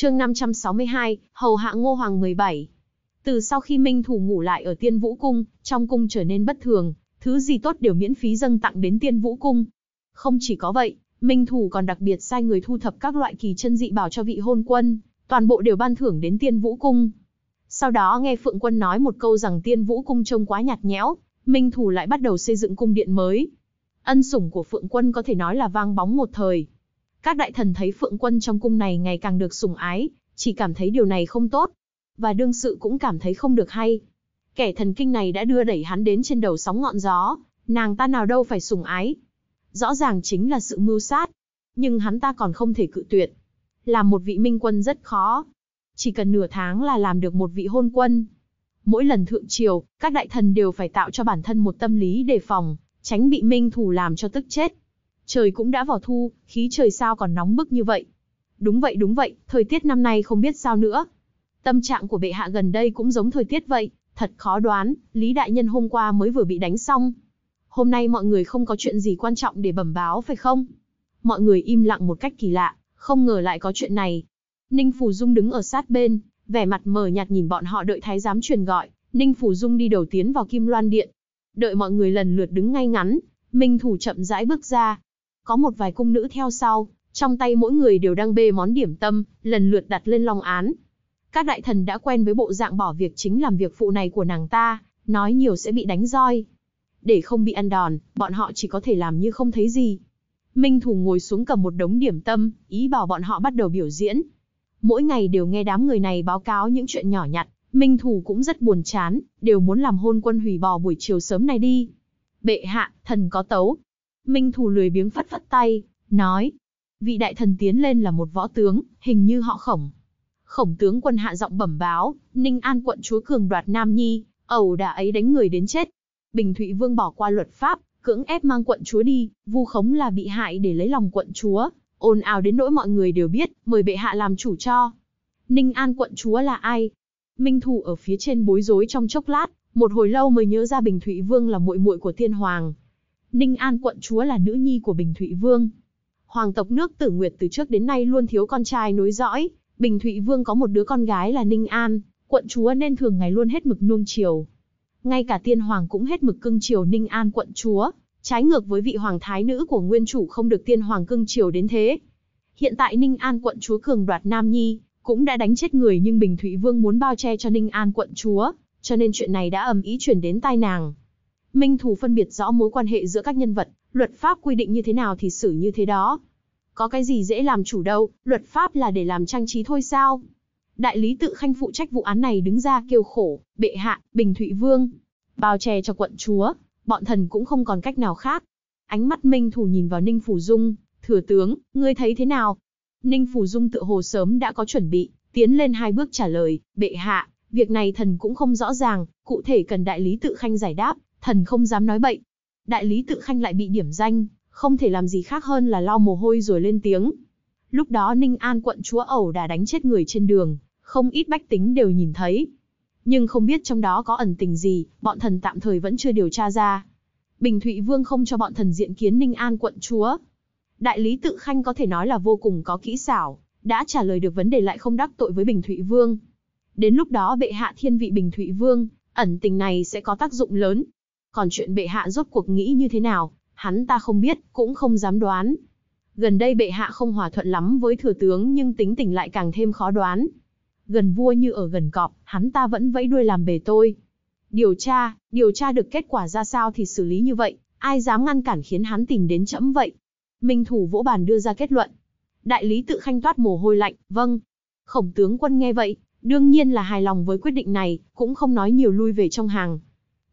chương 562, hầu hạ Ngô Hoàng 17. Từ sau khi Minh Thủ ngủ lại ở Tiên Vũ Cung, trong cung trở nên bất thường, thứ gì tốt đều miễn phí dâng tặng đến Tiên Vũ Cung. Không chỉ có vậy, Minh Thủ còn đặc biệt sai người thu thập các loại kỳ chân dị bảo cho vị hôn quân, toàn bộ đều ban thưởng đến Tiên Vũ Cung. Sau đó nghe Phượng Quân nói một câu rằng Tiên Vũ Cung trông quá nhạt nhẽo, Minh Thủ lại bắt đầu xây dựng cung điện mới. Ân sủng của Phượng Quân có thể nói là vang bóng một thời. Các đại thần thấy phượng quân trong cung này ngày càng được sủng ái, chỉ cảm thấy điều này không tốt. Và đương sự cũng cảm thấy không được hay. Kẻ thần kinh này đã đưa đẩy hắn đến trên đầu sóng ngọn gió, nàng ta nào đâu phải sủng ái. Rõ ràng chính là sự mưu sát. Nhưng hắn ta còn không thể cự tuyệt. Làm một vị minh quân rất khó. Chỉ cần nửa tháng là làm được một vị hôn quân. Mỗi lần thượng triều, các đại thần đều phải tạo cho bản thân một tâm lý đề phòng, tránh bị minh thủ làm cho tức chết. Trời cũng đã vào thu, khí trời sao còn nóng bức như vậy. Đúng vậy đúng vậy, thời tiết năm nay không biết sao nữa. Tâm trạng của bệ hạ gần đây cũng giống thời tiết vậy, thật khó đoán, Lý Đại Nhân hôm qua mới vừa bị đánh xong. Hôm nay mọi người không có chuyện gì quan trọng để bẩm báo phải không? Mọi người im lặng một cách kỳ lạ, không ngờ lại có chuyện này. Ninh Phù Dung đứng ở sát bên, vẻ mặt mờ nhạt nhìn bọn họ đợi thái giám truyền gọi, Ninh Phủ Dung đi đầu tiến vào Kim Loan Điện. Đợi mọi người lần lượt đứng ngay ngắn, Minh Thủ chậm rãi bước ra, có một vài cung nữ theo sau, trong tay mỗi người đều đang bê món điểm tâm, lần lượt đặt lên lòng án. Các đại thần đã quen với bộ dạng bỏ việc chính làm việc phụ này của nàng ta, nói nhiều sẽ bị đánh roi. Để không bị ăn đòn, bọn họ chỉ có thể làm như không thấy gì. Minh Thủ ngồi xuống cầm một đống điểm tâm, ý bảo bọn họ bắt đầu biểu diễn. Mỗi ngày đều nghe đám người này báo cáo những chuyện nhỏ nhặt, Minh Thủ cũng rất buồn chán, đều muốn làm hôn quân hủy bỏ buổi chiều sớm này đi. Bệ hạ, thần có tấu, Minh Thù lười biếng phất phất tay, nói. Vị đại thần tiến lên là một võ tướng, hình như họ khổng. Khổng tướng quân hạ giọng bẩm báo, Ninh An quận chúa cường đoạt Nam Nhi, ẩu đã ấy đánh người đến chết. Bình Thụy Vương bỏ qua luật pháp, cưỡng ép mang quận chúa đi, vu khống là bị hại để lấy lòng quận chúa, ồn ào đến nỗi mọi người đều biết, mời bệ hạ làm chủ cho. Ninh An quận chúa là ai? Minh Thù ở phía trên bối rối trong chốc lát, một hồi lâu mới nhớ ra Bình Thụy Vương là muội muội của Thiên Hoàng. Ninh An quận chúa là nữ nhi của Bình Thụy Vương. Hoàng tộc nước Tử Nguyệt từ trước đến nay luôn thiếu con trai nối dõi, Bình Thụy Vương có một đứa con gái là Ninh An, quận chúa nên thường ngày luôn hết mực nuông chiều. Ngay cả tiên hoàng cũng hết mực cưng chiều Ninh An quận chúa, trái ngược với vị hoàng thái nữ của nguyên chủ không được tiên hoàng cưng chiều đến thế. Hiện tại Ninh An quận chúa cường đoạt Nam Nhi, cũng đã đánh chết người nhưng Bình Thụy Vương muốn bao che cho Ninh An quận chúa, cho nên chuyện này đã ầm ý chuyển đến tai nàng. Minh Thù phân biệt rõ mối quan hệ giữa các nhân vật, luật pháp quy định như thế nào thì xử như thế đó. Có cái gì dễ làm chủ đâu, luật pháp là để làm trang trí thôi sao? Đại lý tự khanh phụ trách vụ án này đứng ra kêu khổ, bệ hạ, bình thụy vương. Bao che cho quận chúa, bọn thần cũng không còn cách nào khác. Ánh mắt Minh Thù nhìn vào Ninh Phủ Dung, thừa tướng, ngươi thấy thế nào? Ninh Phủ Dung tự hồ sớm đã có chuẩn bị, tiến lên hai bước trả lời, bệ hạ, việc này thần cũng không rõ ràng, cụ thể cần đại lý tự khanh giải đáp, Thần không dám nói bậy. Đại lý tự khanh lại bị điểm danh, không thể làm gì khác hơn là lau mồ hôi rồi lên tiếng. Lúc đó Ninh An quận chúa ẩu đã đánh chết người trên đường, không ít bách tính đều nhìn thấy. Nhưng không biết trong đó có ẩn tình gì, bọn thần tạm thời vẫn chưa điều tra ra. Bình Thụy Vương không cho bọn thần diện kiến Ninh An quận chúa. Đại lý tự khanh có thể nói là vô cùng có kỹ xảo, đã trả lời được vấn đề lại không đắc tội với Bình Thụy Vương. Đến lúc đó bệ hạ thiên vị Bình Thụy Vương, ẩn tình này sẽ có tác dụng lớn, còn chuyện bệ hạ rốt cuộc nghĩ như thế nào, hắn ta không biết, cũng không dám đoán. Gần đây bệ hạ không hòa thuận lắm với thừa tướng nhưng tính tình lại càng thêm khó đoán. Gần vua như ở gần cọp, hắn ta vẫn vẫy đuôi làm bề tôi. Điều tra, điều tra được kết quả ra sao thì xử lý như vậy, ai dám ngăn cản khiến hắn tìm đến chẫm vậy? Minh thủ vỗ bàn đưa ra kết luận. Đại lý tự khanh toát mồ hôi lạnh, vâng. Khổng tướng quân nghe vậy, đương nhiên là hài lòng với quyết định này, cũng không nói nhiều lui về trong hàng.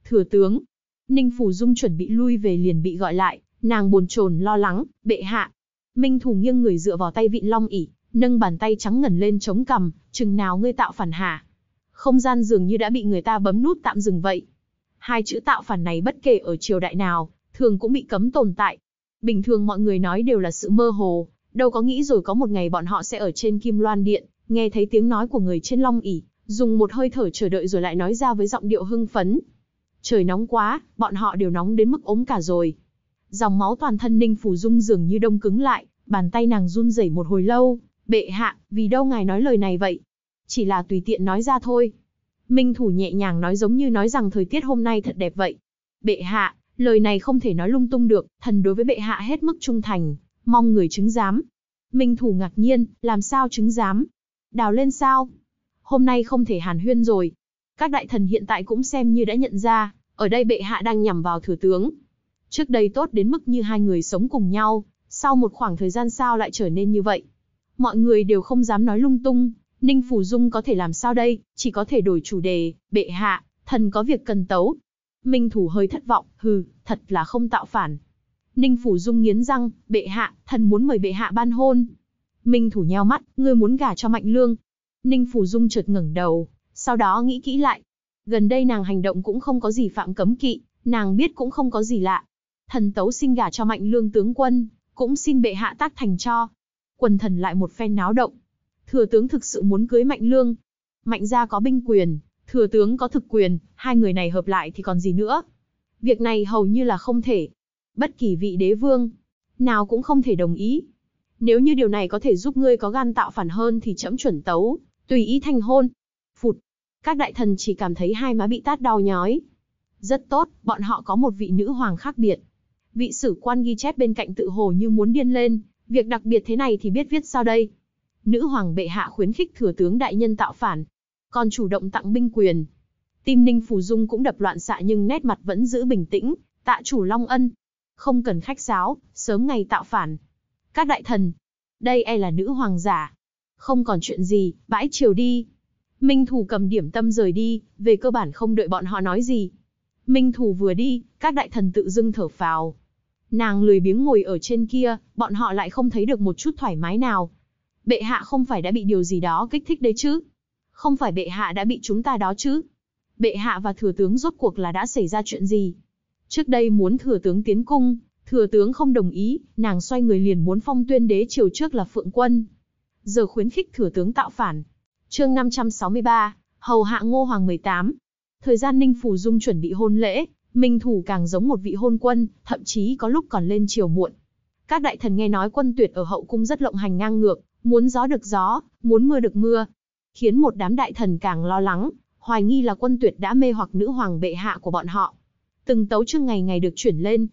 Thừa tướng, Ninh Phủ Dung chuẩn bị lui về liền bị gọi lại, nàng buồn chồn lo lắng, bệ hạ. Minh Thù nghiêng người dựa vào tay vị long ỉ, nâng bàn tay trắng ngần lên chống cằm, chừng nào ngươi tạo phản hà? Không gian dường như đã bị người ta bấm nút tạm dừng vậy. Hai chữ tạo phản này bất kể ở triều đại nào, thường cũng bị cấm tồn tại. Bình thường mọi người nói đều là sự mơ hồ, đâu có nghĩ rồi có một ngày bọn họ sẽ ở trên kim loan điện, nghe thấy tiếng nói của người trên long ỉ, dùng một hơi thở chờ đợi rồi lại nói ra với giọng điệu hưng phấn, Trời nóng quá, bọn họ đều nóng đến mức ốm cả rồi. Dòng máu toàn thân Ninh Phủ Dung dường như đông cứng lại, bàn tay nàng run rẩy một hồi lâu, bệ hạ, vì đâu ngài nói lời này vậy? Chỉ là tùy tiện nói ra thôi. Minh Thủ nhẹ nhàng nói giống như nói rằng thời tiết hôm nay thật đẹp vậy. Bệ hạ, lời này không thể nói lung tung được, thần đối với bệ hạ hết mức trung thành, mong người chứng giám. Minh Thủ ngạc nhiên, làm sao chứng giám? Đào lên sao? Hôm nay không thể hàn huyên rồi. Các đại thần hiện tại cũng xem như đã nhận ra, ở đây bệ hạ đang nhằm vào thừa tướng. Trước đây tốt đến mức như hai người sống cùng nhau, sau một khoảng thời gian sao lại trở nên như vậy. Mọi người đều không dám nói lung tung, Ninh Phủ Dung có thể làm sao đây, chỉ có thể đổi chủ đề, bệ hạ, thần có việc cần tấu. Minh Thủ hơi thất vọng, hừ, thật là không tạo phản. Ninh Phủ Dung nghiến răng, bệ hạ, thần muốn mời bệ hạ ban hôn. Minh Thủ nheo mắt, ngươi muốn gả cho Mạnh Lương. Ninh Phủ Dung chợt ngẩng đầu, sau đó nghĩ kỹ lại, Gần đây nàng hành động cũng không có gì phạm cấm kỵ, nàng biết cũng không có gì lạ. Thần tấu xin gả cho mạnh lương tướng quân, cũng xin bệ hạ tác thành cho. Quần thần lại một phen náo động. Thừa tướng thực sự muốn cưới mạnh lương. Mạnh gia có binh quyền, thừa tướng có thực quyền, hai người này hợp lại thì còn gì nữa. Việc này hầu như là không thể. Bất kỳ vị đế vương, nào cũng không thể đồng ý. Nếu như điều này có thể giúp ngươi có gan tạo phản hơn thì chấm chuẩn tấu, tùy ý thành hôn các đại thần chỉ cảm thấy hai má bị tát đau nhói. Rất tốt, bọn họ có một vị nữ hoàng khác biệt. Vị sử quan ghi chép bên cạnh tự hồ như muốn điên lên, việc đặc biệt thế này thì biết viết sao đây. Nữ hoàng bệ hạ khuyến khích thừa tướng đại nhân tạo phản, còn chủ động tặng binh quyền. Tim Ninh Phù Dung cũng đập loạn xạ nhưng nét mặt vẫn giữ bình tĩnh, tạ chủ Long Ân. Không cần khách sáo, sớm ngày tạo phản. Các đại thần, đây e là nữ hoàng giả. Không còn chuyện gì, bãi chiều đi. Minh Thù cầm điểm tâm rời đi, về cơ bản không đợi bọn họ nói gì. Minh Thù vừa đi, các đại thần tự dưng thở phào. Nàng lười biếng ngồi ở trên kia, bọn họ lại không thấy được một chút thoải mái nào. Bệ hạ không phải đã bị điều gì đó kích thích đấy chứ? Không phải bệ hạ đã bị chúng ta đó chứ? Bệ hạ và thừa tướng rốt cuộc là đã xảy ra chuyện gì? Trước đây muốn thừa tướng tiến cung, thừa tướng không đồng ý, nàng xoay người liền muốn phong tuyên đế triều trước là phượng quân. Giờ khuyến khích thừa tướng tạo phản, chương 563, hầu hạ Ngô Hoàng 18. Thời gian Ninh Phủ Dung chuẩn bị hôn lễ, Minh Thủ càng giống một vị hôn quân, thậm chí có lúc còn lên chiều muộn. Các đại thần nghe nói quân tuyệt ở hậu cung rất lộng hành ngang ngược, muốn gió được gió, muốn mưa được mưa. Khiến một đám đại thần càng lo lắng, hoài nghi là quân tuyệt đã mê hoặc nữ hoàng bệ hạ của bọn họ. Từng tấu chương ngày ngày được chuyển lên.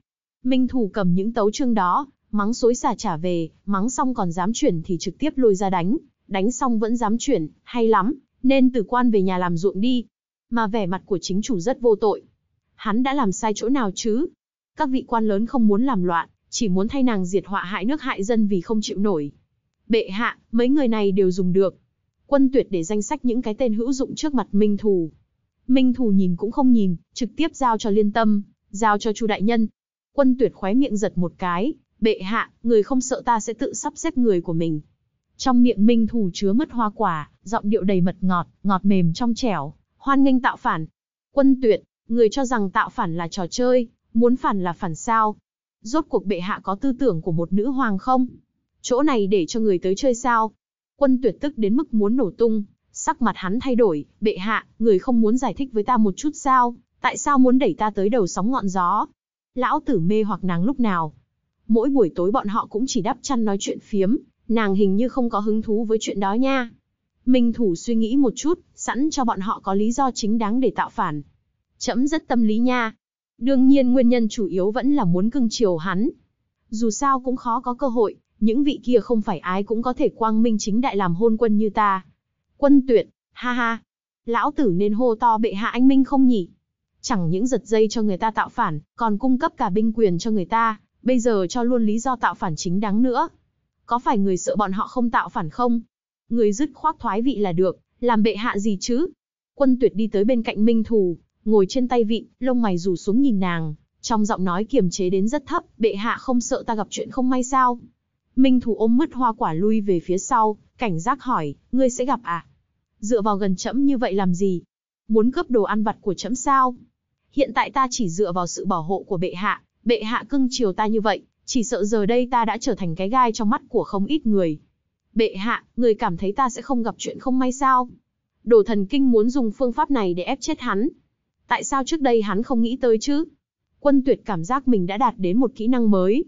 Minh Thủ cầm những tấu chương đó, mắng xối xả trả về, mắng xong còn dám chuyển thì trực tiếp lôi ra đánh, đánh xong vẫn dám chuyển, hay lắm, nên từ quan về nhà làm ruộng đi. Mà vẻ mặt của chính chủ rất vô tội. Hắn đã làm sai chỗ nào chứ? Các vị quan lớn không muốn làm loạn, chỉ muốn thay nàng diệt họa hại nước hại dân vì không chịu nổi. Bệ hạ, mấy người này đều dùng được. Quân tuyệt để danh sách những cái tên hữu dụng trước mặt Minh Thù. Minh Thù nhìn cũng không nhìn, trực tiếp giao cho liên tâm, giao cho chu đại nhân. Quân tuyệt khóe miệng giật một cái, bệ hạ, người không sợ ta sẽ tự sắp xếp người của mình, trong miệng Minh thủ chứa mất hoa quả, giọng điệu đầy mật ngọt, ngọt mềm trong trẻo, hoan nghênh tạo phản. Quân tuyệt, người cho rằng tạo phản là trò chơi, muốn phản là phản sao. Rốt cuộc bệ hạ có tư tưởng của một nữ hoàng không? Chỗ này để cho người tới chơi sao? Quân tuyệt tức đến mức muốn nổ tung, sắc mặt hắn thay đổi, bệ hạ, người không muốn giải thích với ta một chút sao, tại sao muốn đẩy ta tới đầu sóng ngọn gió? Lão tử mê hoặc nắng lúc nào? Mỗi buổi tối bọn họ cũng chỉ đắp chăn nói chuyện phiếm, nàng hình như không có hứng thú với chuyện đó nha. Minh Thủ suy nghĩ một chút, sẵn cho bọn họ có lý do chính đáng để tạo phản. Chấm rất tâm lý nha. Đương nhiên nguyên nhân chủ yếu vẫn là muốn cưng chiều hắn. Dù sao cũng khó có cơ hội, những vị kia không phải ai cũng có thể quang minh chính đại làm hôn quân như ta. Quân tuyệt, ha ha. Lão tử nên hô to bệ hạ anh minh không nhỉ? Chẳng những giật dây cho người ta tạo phản, còn cung cấp cả binh quyền cho người ta, bây giờ cho luôn lý do tạo phản chính đáng nữa có phải người sợ bọn họ không tạo phản không? Người dứt khoát thoái vị là được, làm bệ hạ gì chứ? Quân tuyệt đi tới bên cạnh Minh Thù, ngồi trên tay vị, lông mày rủ xuống nhìn nàng, trong giọng nói kiềm chế đến rất thấp, bệ hạ không sợ ta gặp chuyện không may sao? Minh Thù ôm mứt hoa quả lui về phía sau, cảnh giác hỏi, ngươi sẽ gặp à? Dựa vào gần chẫm như vậy làm gì? Muốn cướp đồ ăn vặt của chẫm sao? Hiện tại ta chỉ dựa vào sự bảo hộ của bệ hạ, bệ hạ cưng chiều ta như vậy, chỉ sợ giờ đây ta đã trở thành cái gai trong mắt của không ít người. Bệ hạ, người cảm thấy ta sẽ không gặp chuyện không may sao? Đồ thần kinh muốn dùng phương pháp này để ép chết hắn. Tại sao trước đây hắn không nghĩ tới chứ? Quân tuyệt cảm giác mình đã đạt đến một kỹ năng mới.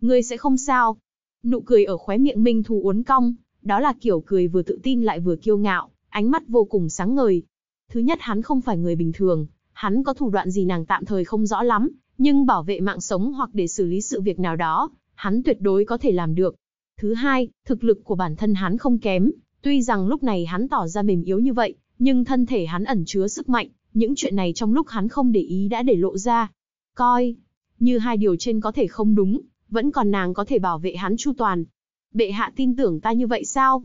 người sẽ không sao. Nụ cười ở khóe miệng Minh Thù uốn cong, đó là kiểu cười vừa tự tin lại vừa kiêu ngạo, ánh mắt vô cùng sáng ngời. Thứ nhất hắn không phải người bình thường, hắn có thủ đoạn gì nàng tạm thời không rõ lắm, nhưng bảo vệ mạng sống hoặc để xử lý sự việc nào đó, hắn tuyệt đối có thể làm được. Thứ hai, thực lực của bản thân hắn không kém, tuy rằng lúc này hắn tỏ ra mềm yếu như vậy, nhưng thân thể hắn ẩn chứa sức mạnh, những chuyện này trong lúc hắn không để ý đã để lộ ra. Coi, như hai điều trên có thể không đúng, vẫn còn nàng có thể bảo vệ hắn chu toàn. Bệ hạ tin tưởng ta như vậy sao?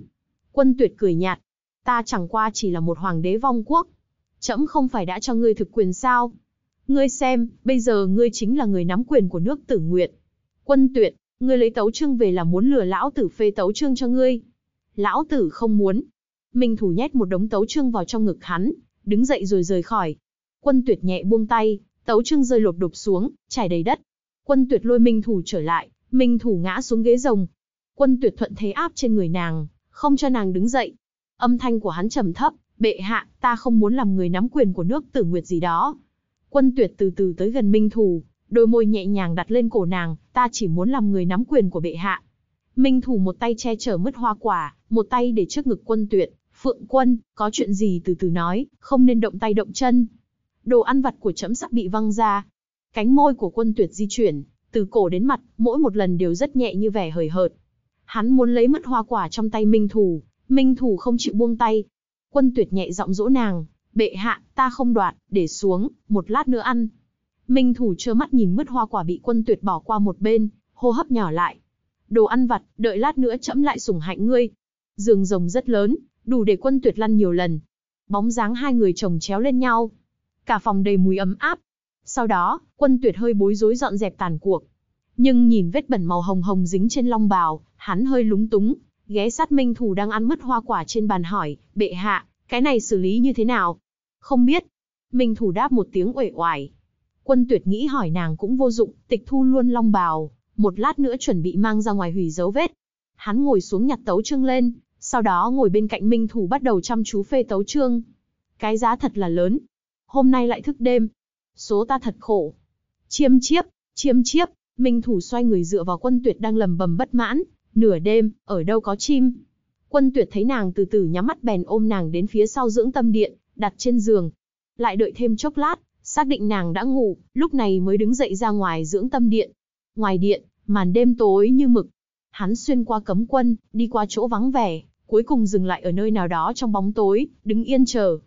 Quân tuyệt cười nhạt. Ta chẳng qua chỉ là một hoàng đế vong quốc. Chấm không phải đã cho ngươi thực quyền sao? Ngươi xem, bây giờ ngươi chính là người nắm quyền của nước tử nguyện. Quân tuyệt, ngươi lấy tấu trương về là muốn lừa lão tử phê tấu trương cho ngươi. Lão tử không muốn. Minh thủ nhét một đống tấu trương vào trong ngực hắn, đứng dậy rồi rời khỏi. Quân tuyệt nhẹ buông tay, tấu trương rơi lột đột xuống, trải đầy đất. Quân tuyệt lôi Minh thủ trở lại, Minh thủ ngã xuống ghế rồng. Quân tuyệt thuận thế áp trên người nàng, không cho nàng đứng dậy. Âm thanh của hắn trầm thấp, bệ hạ, ta không muốn làm người nắm quyền của nước tử nguyệt gì đó. Quân tuyệt từ từ tới gần Minh Thù, đôi môi nhẹ nhàng đặt lên cổ nàng, ta chỉ muốn làm người nắm quyền của bệ hạ. Minh Thù một tay che chở mứt hoa quả, một tay để trước ngực quân tuyệt, phượng quân, có chuyện gì từ từ nói, không nên động tay động chân. Đồ ăn vặt của chấm sắp bị văng ra. Cánh môi của quân tuyệt di chuyển, từ cổ đến mặt, mỗi một lần đều rất nhẹ như vẻ hời hợt. Hắn muốn lấy mất hoa quả trong tay Minh Thù, Minh Thù không chịu buông tay. Quân tuyệt nhẹ giọng dỗ nàng, Bệ hạ, ta không đoạt, để xuống, một lát nữa ăn. Minh thủ trơ mắt nhìn mứt hoa quả bị quân tuyệt bỏ qua một bên, hô hấp nhỏ lại. Đồ ăn vặt, đợi lát nữa chẫm lại sủng hạnh ngươi. Giường rồng rất lớn, đủ để quân tuyệt lăn nhiều lần. Bóng dáng hai người chồng chéo lên nhau. Cả phòng đầy mùi ấm áp. Sau đó, quân tuyệt hơi bối rối dọn dẹp tàn cuộc. Nhưng nhìn vết bẩn màu hồng hồng dính trên long bào, hắn hơi lúng túng, ghé sát minh thủ đang ăn mất hoa quả trên bàn hỏi, bệ hạ, cái này xử lý như thế nào? Không biết. Minh thủ đáp một tiếng uể oải. Quân tuyệt nghĩ hỏi nàng cũng vô dụng, tịch thu luôn long bào, một lát nữa chuẩn bị mang ra ngoài hủy dấu vết. Hắn ngồi xuống nhặt tấu chương lên, sau đó ngồi bên cạnh Minh Thủ bắt đầu chăm chú phê tấu chương. Cái giá thật là lớn. Hôm nay lại thức đêm. Số ta thật khổ. Chiêm chiếp, chiêm chiếp, Minh Thủ xoay người dựa vào quân tuyệt đang lầm bầm bất mãn. Nửa đêm, ở đâu có chim. Quân tuyệt thấy nàng từ từ nhắm mắt bèn ôm nàng đến phía sau dưỡng tâm điện, đặt trên giường. Lại đợi thêm chốc lát, xác định nàng đã ngủ, lúc này mới đứng dậy ra ngoài dưỡng tâm điện. Ngoài điện, màn đêm tối như mực. Hắn xuyên qua cấm quân, đi qua chỗ vắng vẻ, cuối cùng dừng lại ở nơi nào đó trong bóng tối, đứng yên chờ.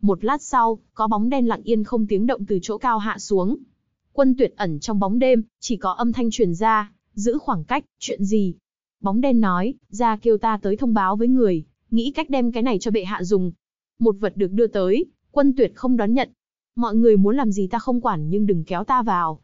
Một lát sau, có bóng đen lặng yên không tiếng động từ chỗ cao hạ xuống. Quân tuyệt ẩn trong bóng đêm, chỉ có âm thanh truyền ra, giữ khoảng cách, chuyện gì. Bóng đen nói, ra kêu ta tới thông báo với người, nghĩ cách đem cái này cho bệ hạ dùng, một vật được đưa tới, quân tuyệt không đón nhận. Mọi người muốn làm gì ta không quản nhưng đừng kéo ta vào.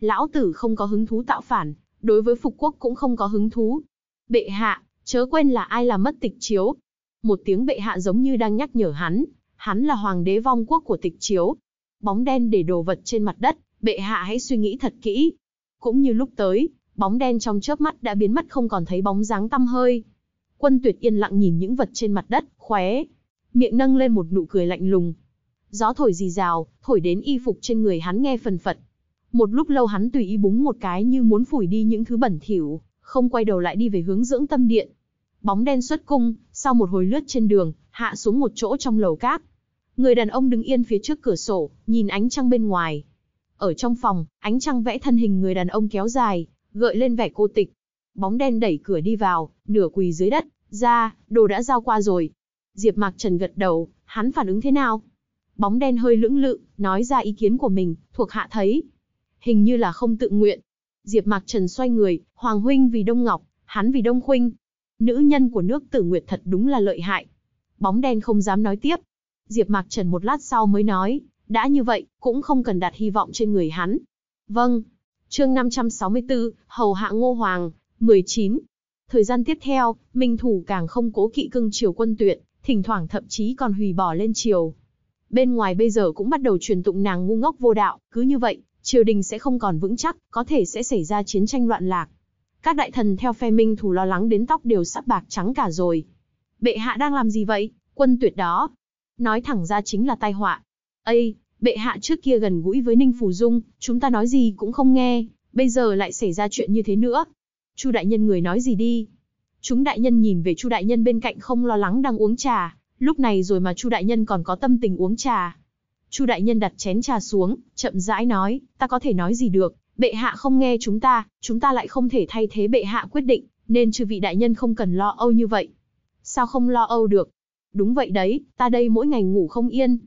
Lão tử không có hứng thú tạo phản, đối với phục quốc cũng không có hứng thú. Bệ hạ, chớ quên là ai là mất tịch chiếu. Một tiếng bệ hạ giống như đang nhắc nhở hắn, hắn là hoàng đế vong quốc của tịch chiếu. Bóng đen để đồ vật trên mặt đất, bệ hạ hãy suy nghĩ thật kỹ. Cũng như lúc tới, bóng đen trong chớp mắt đã biến mất không còn thấy bóng dáng tăm hơi. Quân tuyệt yên lặng nhìn những vật trên mặt đất, khóe, miệng nâng lên một nụ cười lạnh lùng. Gió thổi rì rào, thổi đến y phục trên người hắn nghe phần phật. Một lúc lâu hắn tùy ý búng một cái như muốn phủi đi những thứ bẩn thỉu, không quay đầu lại đi về hướng dưỡng tâm điện. Bóng đen xuất cung, sau một hồi lướt trên đường, hạ xuống một chỗ trong lầu cát. Người đàn ông đứng yên phía trước cửa sổ, nhìn ánh trăng bên ngoài. Ở trong phòng, ánh trăng vẽ thân hình người đàn ông kéo dài, gợi lên vẻ cô tịch. Bóng đen đẩy cửa đi vào, nửa quỳ dưới đất, ra, đồ đã giao qua rồi, Diệp Mạc Trần gật đầu, hắn phản ứng thế nào? Bóng đen hơi lưỡng lự, nói ra ý kiến của mình, thuộc hạ thấy, hình như là không tự nguyện. Diệp Mạc Trần xoay người, Hoàng huynh vì Đông Ngọc, hắn vì Đông Khuynh. Nữ nhân của nước Tử Nguyệt thật đúng là lợi hại. Bóng đen không dám nói tiếp. Diệp Mạc Trần một lát sau mới nói, đã như vậy, cũng không cần đặt hy vọng trên người hắn. Vâng. Chương 564, hầu hạ Ngô Hoàng, 19. Thời gian tiếp theo, Minh thủ càng không cố kỵ cưng chiều quân tuyệt, thỉnh thoảng thậm chí còn hủy bỏ lên triều. Bên ngoài bây giờ cũng bắt đầu truyền tụng nàng ngu ngốc vô đạo, cứ như vậy, triều đình sẽ không còn vững chắc, có thể sẽ xảy ra chiến tranh loạn lạc. Các đại thần theo phe minh thủ lo lắng đến tóc đều sắp bạc trắng cả rồi. Bệ hạ đang làm gì vậy, quân tuyệt đó. Nói thẳng ra chính là tai họa. Ây, bệ hạ trước kia gần gũi với Ninh phủ Dung, chúng ta nói gì cũng không nghe, bây giờ lại xảy ra chuyện như thế nữa. Chu đại nhân người nói gì đi, Chúng đại nhân nhìn về Chu đại nhân bên cạnh không lo lắng đang uống trà, lúc này rồi mà Chu đại nhân còn có tâm tình uống trà. Chu đại nhân đặt chén trà xuống, chậm rãi nói, ta có thể nói gì được, bệ hạ không nghe chúng ta, chúng ta lại không thể thay thế bệ hạ quyết định, nên chư vị đại nhân không cần lo âu như vậy. Sao không lo âu được? Đúng vậy đấy, ta đây mỗi ngày ngủ không yên.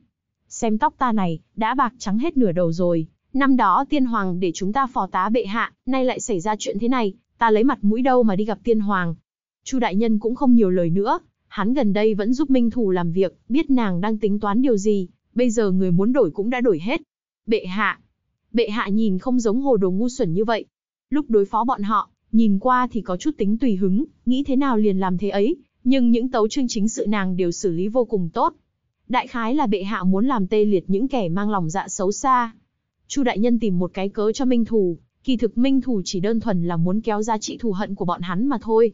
Xem tóc ta này, đã bạc trắng hết nửa đầu rồi. Năm đó tiên hoàng để chúng ta phò tá bệ hạ, nay lại xảy ra chuyện thế này, ta lấy mặt mũi đâu mà đi gặp tiên hoàng, Chu đại nhân cũng không nhiều lời nữa, hắn gần đây vẫn giúp Minh Thù làm việc, biết nàng đang tính toán điều gì, bây giờ người muốn đổi cũng đã đổi hết. Bệ hạ. Bệ hạ nhìn không giống hồ đồ ngu xuẩn như vậy. Lúc đối phó bọn họ, nhìn qua thì có chút tính tùy hứng, nghĩ thế nào liền làm thế ấy, nhưng những tấu chương chính sự nàng đều xử lý vô cùng tốt. Đại khái là bệ hạ muốn làm tê liệt những kẻ mang lòng dạ xấu xa. Chu đại nhân tìm một cái cớ cho Minh Thù, kỳ thực Minh Thù chỉ đơn thuần là muốn kéo ra trị thù hận của bọn hắn mà thôi.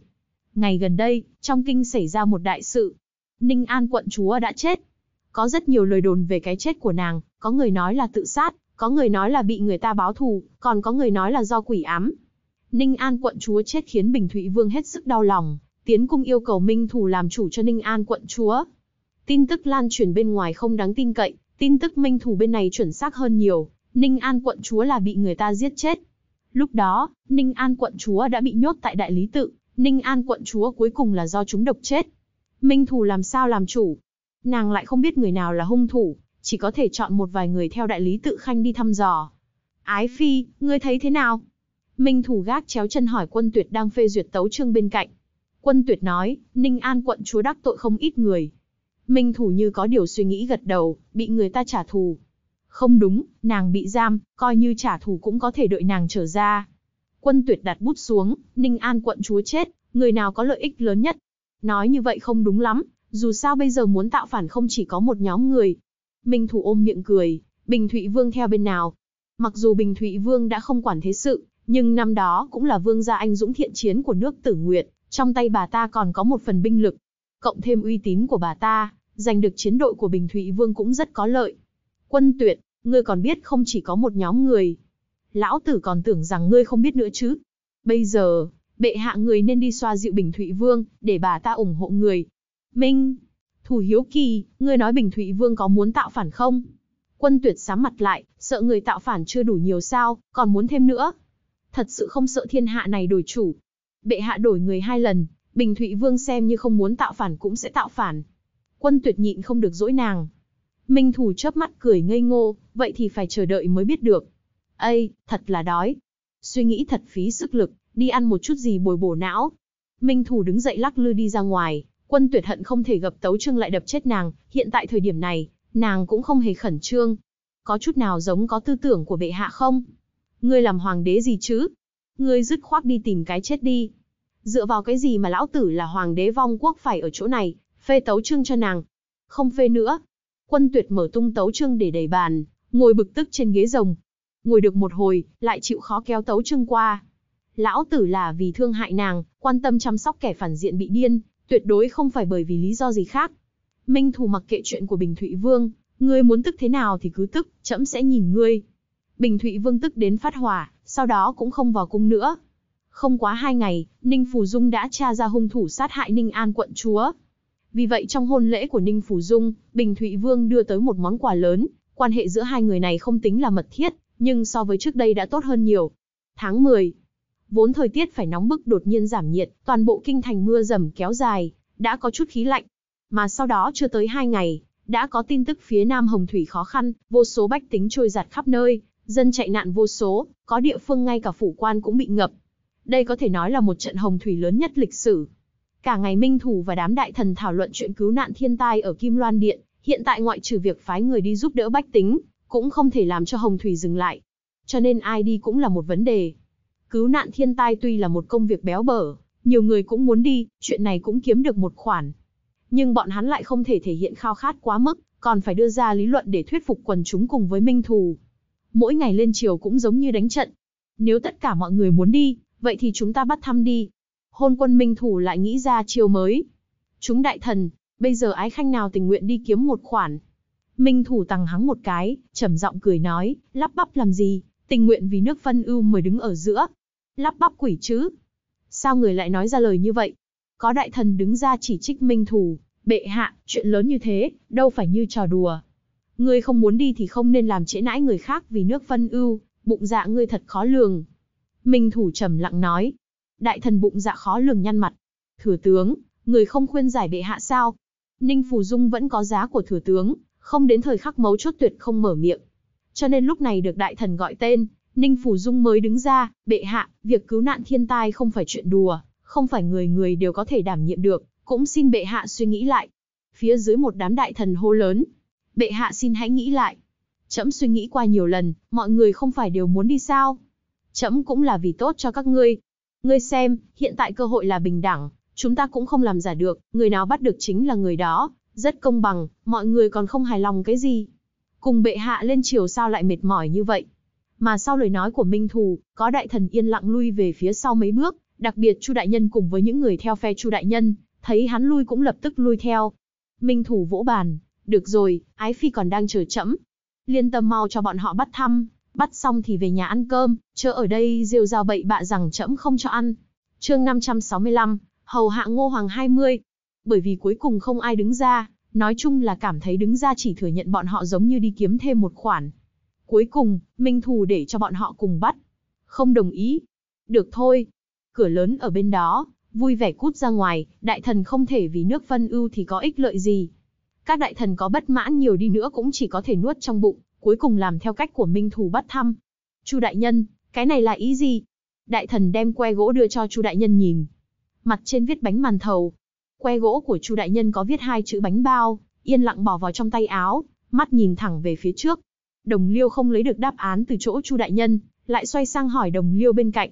Ngày gần đây, trong kinh xảy ra một đại sự. Ninh An quận chúa đã chết. Có rất nhiều lời đồn về cái chết của nàng, có người nói là tự sát, có người nói là bị người ta báo thù, còn có người nói là do quỷ ám. Ninh An quận chúa chết khiến Bình Thụy Vương hết sức đau lòng, tiến cung yêu cầu Minh Thù làm chủ cho Ninh An quận chúa. Tin tức lan truyền bên ngoài không đáng tin cậy, tin tức Minh Thù bên này chuẩn xác hơn nhiều, Ninh An quận chúa là bị người ta giết chết. Lúc đó, Ninh An quận chúa đã bị nhốt tại đại lý tự, Ninh An quận chúa cuối cùng là do chúng độc chết. Minh Thù làm sao làm chủ? Nàng lại không biết người nào là hung thủ, chỉ có thể chọn một vài người theo đại lý tự khanh đi thăm dò. Ái Phi, ngươi thấy thế nào? Minh Thù gác chéo chân hỏi quân tuyệt đang phê duyệt tấu chương bên cạnh. Quân tuyệt nói, Ninh An quận chúa đắc tội không ít người. Minh Thù như có điều suy nghĩ gật đầu, bị người ta trả thù. Không đúng, nàng bị giam, coi như trả thù cũng có thể đợi nàng trở ra. Quân tuyệt đặt bút xuống, Ninh An quận chúa chết, người nào có lợi ích lớn nhất. Nói như vậy không đúng lắm, dù sao bây giờ muốn tạo phản không chỉ có một nhóm người. Minh Thủ ôm miệng cười, Bình Thụy Vương theo bên nào. Mặc dù Bình Thụy Vương đã không quản thế sự, nhưng năm đó cũng là vương gia anh dũng thiện chiến của nước Tử Nguyệt, trong tay bà ta còn có một phần binh lực. Cộng thêm uy tín của bà ta, giành được chiến đội của Bình Thụy Vương cũng rất có lợi. Quân tuyệt, ngươi còn biết không chỉ có một nhóm người, lão tử còn tưởng rằng ngươi không biết nữa chứ. Bây giờ, bệ hạ người nên đi xoa dịu Bình Thụy Vương, để bà ta ủng hộ người. Minh, Thủ Hiếu Kỳ, ngươi nói Bình Thụy Vương có muốn tạo phản không? Quân tuyệt sám mặt lại, sợ người tạo phản chưa đủ nhiều sao, còn muốn thêm nữa. Thật sự không sợ thiên hạ này đổi chủ. Bệ hạ đổi người hai lần, Bình Thụy Vương xem như không muốn tạo phản cũng sẽ tạo phản. Quân tuyệt nhịn không được dỗi nàng. Minh Thủ chớp mắt cười ngây ngô, vậy thì phải chờ đợi mới biết được. Ây, thật là đói. Suy nghĩ thật phí sức lực, đi ăn một chút gì bồi bổ não. Minh Thủ đứng dậy lắc lư đi ra ngoài, quân tuyệt hận không thể gập tấu trương lại đập chết nàng, hiện tại thời điểm này, nàng cũng không hề khẩn trương. Có chút nào giống có tư tưởng của bệ hạ không? Ngươi làm hoàng đế gì chứ? Ngươi dứt khoác đi tìm cái chết đi. Dựa vào cái gì mà lão tử là hoàng đế vong quốc phải ở chỗ này, phê tấu trương cho nàng. Không phê nữa. Quân tuyệt mở tung tấu trương để đầy bàn, ngồi bực tức trên ghế rồng, ngồi được một hồi, lại chịu khó kéo tấu chương qua. Lão tử là vì thương hại nàng, quan tâm chăm sóc kẻ phản diện bị điên, tuyệt đối không phải bởi vì lý do gì khác. Minh Thù mặc kệ chuyện của Bình Thụy Vương, ngươi muốn tức thế nào thì cứ tức, trẫm sẽ nhìn ngươi. Bình Thụy Vương tức đến phát hỏa, sau đó cũng không vào cung nữa. Không quá hai ngày, Ninh Phù Dung đã tra ra hung thủ sát hại Ninh An quận chúa. Vì vậy trong hôn lễ của Ninh Phù Dung, Bình Thụy Vương đưa tới một món quà lớn, quan hệ giữa hai người này không tính là mật thiết, nhưng so với trước đây đã tốt hơn nhiều. Tháng 10, vốn thời tiết phải nóng bức đột nhiên giảm nhiệt, toàn bộ kinh thành mưa dầm kéo dài, đã có chút khí lạnh. Mà sau đó chưa tới 2 ngày, đã có tin tức phía Nam Hồng Thủy khó khăn, vô số bách tính trôi giạt khắp nơi, dân chạy nạn vô số, có địa phương ngay cả phủ quan cũng bị ngập. Đây có thể nói là một trận hồng thủy lớn nhất lịch sử. Cả ngày Minh Thủ và đám đại thần thảo luận chuyện cứu nạn thiên tai ở Kim Loan Điện, hiện tại ngoại trừ việc phái người đi giúp đỡ bách tính, cũng không thể làm cho Hồng Thủy dừng lại. Cho nên ai đi cũng là một vấn đề. Cứu nạn thiên tai tuy là một công việc béo bở, nhiều người cũng muốn đi, chuyện này cũng kiếm được một khoản. Nhưng bọn hắn lại không thể thể hiện khao khát quá mức, còn phải đưa ra lý luận để thuyết phục quần chúng cùng với Minh Thù. Mỗi ngày lên chiều cũng giống như đánh trận. Nếu tất cả mọi người muốn đi, vậy thì chúng ta bắt thăm đi. Hôn quân Minh thủ lại nghĩ ra chiều mới. Chúng đại thần, bây giờ ái khanh nào tình nguyện đi kiếm một khoản, Minh thủ tằng hắng một cái, trầm giọng cười nói, lắp bắp làm gì, tình nguyện vì nước phân ưu mới đứng ở giữa. Lắp bắp quỷ chứ. Sao người lại nói ra lời như vậy? Có đại thần đứng ra chỉ trích Minh thủ, bệ hạ, chuyện lớn như thế, đâu phải như trò đùa. Ngươi không muốn đi thì không nên làm trễ nãi người khác vì nước phân ưu, bụng dạ ngươi thật khó lường. Minh thủ trầm lặng nói. Đại thần bụng dạ khó lường nhăn mặt. Thừa tướng, người không khuyên giải bệ hạ sao? Ninh Phù Dung vẫn có giá của thừa tướng, không đến thời khắc mấu chốt tuyệt không mở miệng. Cho nên lúc này được đại thần gọi tên, Ninh Phủ Dung mới đứng ra, bệ hạ, việc cứu nạn thiên tai không phải chuyện đùa, không phải người người đều có thể đảm nhiệm được, cũng xin bệ hạ suy nghĩ lại. Phía dưới một đám đại thần hô lớn, bệ hạ xin hãy nghĩ lại. Trẫm suy nghĩ qua nhiều lần, mọi người không phải đều muốn đi sao? Trẫm cũng là vì tốt cho các ngươi. Ngươi xem, hiện tại cơ hội là bình đẳng, chúng ta cũng không làm giả được, người nào bắt được chính là người đó, rất công bằng, mọi người còn không hài lòng cái gì. Cùng bệ hạ lên chiều sao lại mệt mỏi như vậy. Mà sau lời nói của Minh Thù, có đại thần yên lặng lui về phía sau mấy bước, đặc biệt Chu đại nhân cùng với những người theo phe Chu đại nhân, thấy hắn lui cũng lập tức lui theo. Minh Thù vỗ bàn, "Được rồi, ái phi còn đang chờ chậm, Liên tâm mau cho bọn họ bắt thăm, bắt xong thì về nhà ăn cơm, chờ ở đây rêu rao bậy bạ rằng chậm không cho ăn." Chương 565, hầu hạ Ngô Hoàng 20, bởi vì cuối cùng không ai đứng ra, nói chung là cảm thấy đứng ra chỉ thừa nhận bọn họ giống như đi kiếm thêm một khoản. Cuối cùng, Minh Thù để cho bọn họ cùng bắt. Không đồng ý. Được thôi. Cửa lớn ở bên đó, vui vẻ cút ra ngoài, đại thần không thể vì nước phân ưu thì có ích lợi gì. Các đại thần có bất mãn nhiều đi nữa cũng chỉ có thể nuốt trong bụng, cuối cùng làm theo cách của Minh Thù bắt thăm. Chu đại nhân, cái này là ý gì? Đại thần đem que gỗ đưa cho Chu đại nhân nhìn. Mặt trên viết bánh màn thầu, que gỗ của Chu đại nhân có viết hai chữ bánh bao, yên lặng bỏ vào trong tay áo, mắt nhìn thẳng về phía trước. Đồng Liêu không lấy được đáp án từ chỗ Chu đại nhân, lại xoay sang hỏi Đồng Liêu bên cạnh.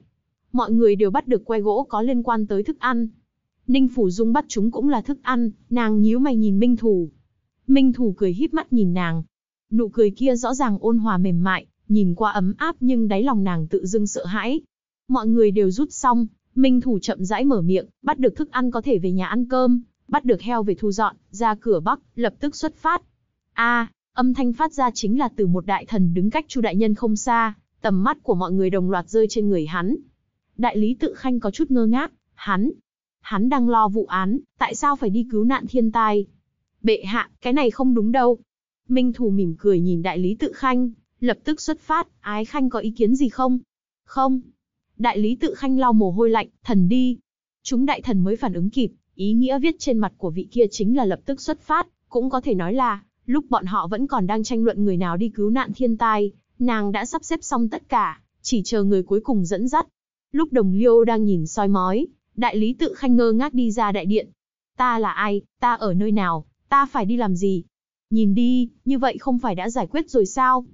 Mọi người đều bắt được que gỗ có liên quan tới thức ăn. Ninh Phủ Dung bắt chúng cũng là thức ăn, nàng nhíu mày nhìn Minh Thủ. Minh Thủ cười híp mắt nhìn nàng. Nụ cười kia rõ ràng ôn hòa mềm mại, nhìn qua ấm áp nhưng đáy lòng nàng tự dưng sợ hãi. Mọi người đều rút xong, Minh Thủ chậm rãi mở miệng, bắt được thức ăn có thể về nhà ăn cơm, bắt được heo về thu dọn, ra cửa bắc, lập tức xuất phát. A, âm thanh phát ra chính là từ một đại thần đứng cách Chu đại nhân không xa, tầm mắt của mọi người đồng loạt rơi trên người hắn. Đại lý tự khanh có chút ngơ ngác, hắn, hắn đang lo vụ án, tại sao phải đi cứu nạn thiên tai? Bệ hạ, cái này không đúng đâu. Minh Thù mỉm cười nhìn đại lý tự khanh, lập tức xuất phát, ái khanh có ý kiến gì không? Không, Đại lý tự khanh lau mồ hôi lạnh, thần đi. Chúng đại thần mới phản ứng kịp, ý nghĩa viết trên mặt của vị kia chính là lập tức xuất phát, cũng có thể nói là, lúc bọn họ vẫn còn đang tranh luận người nào đi cứu nạn thiên tai, nàng đã sắp xếp xong tất cả, chỉ chờ người cuối cùng dẫn dắt. Lúc đồng liêu đang nhìn soi mói, đại lý tự khanh ngơ ngác đi ra đại điện. Ta là ai, ta ở nơi nào, ta phải đi làm gì? Nhìn đi, như vậy không phải đã giải quyết rồi sao?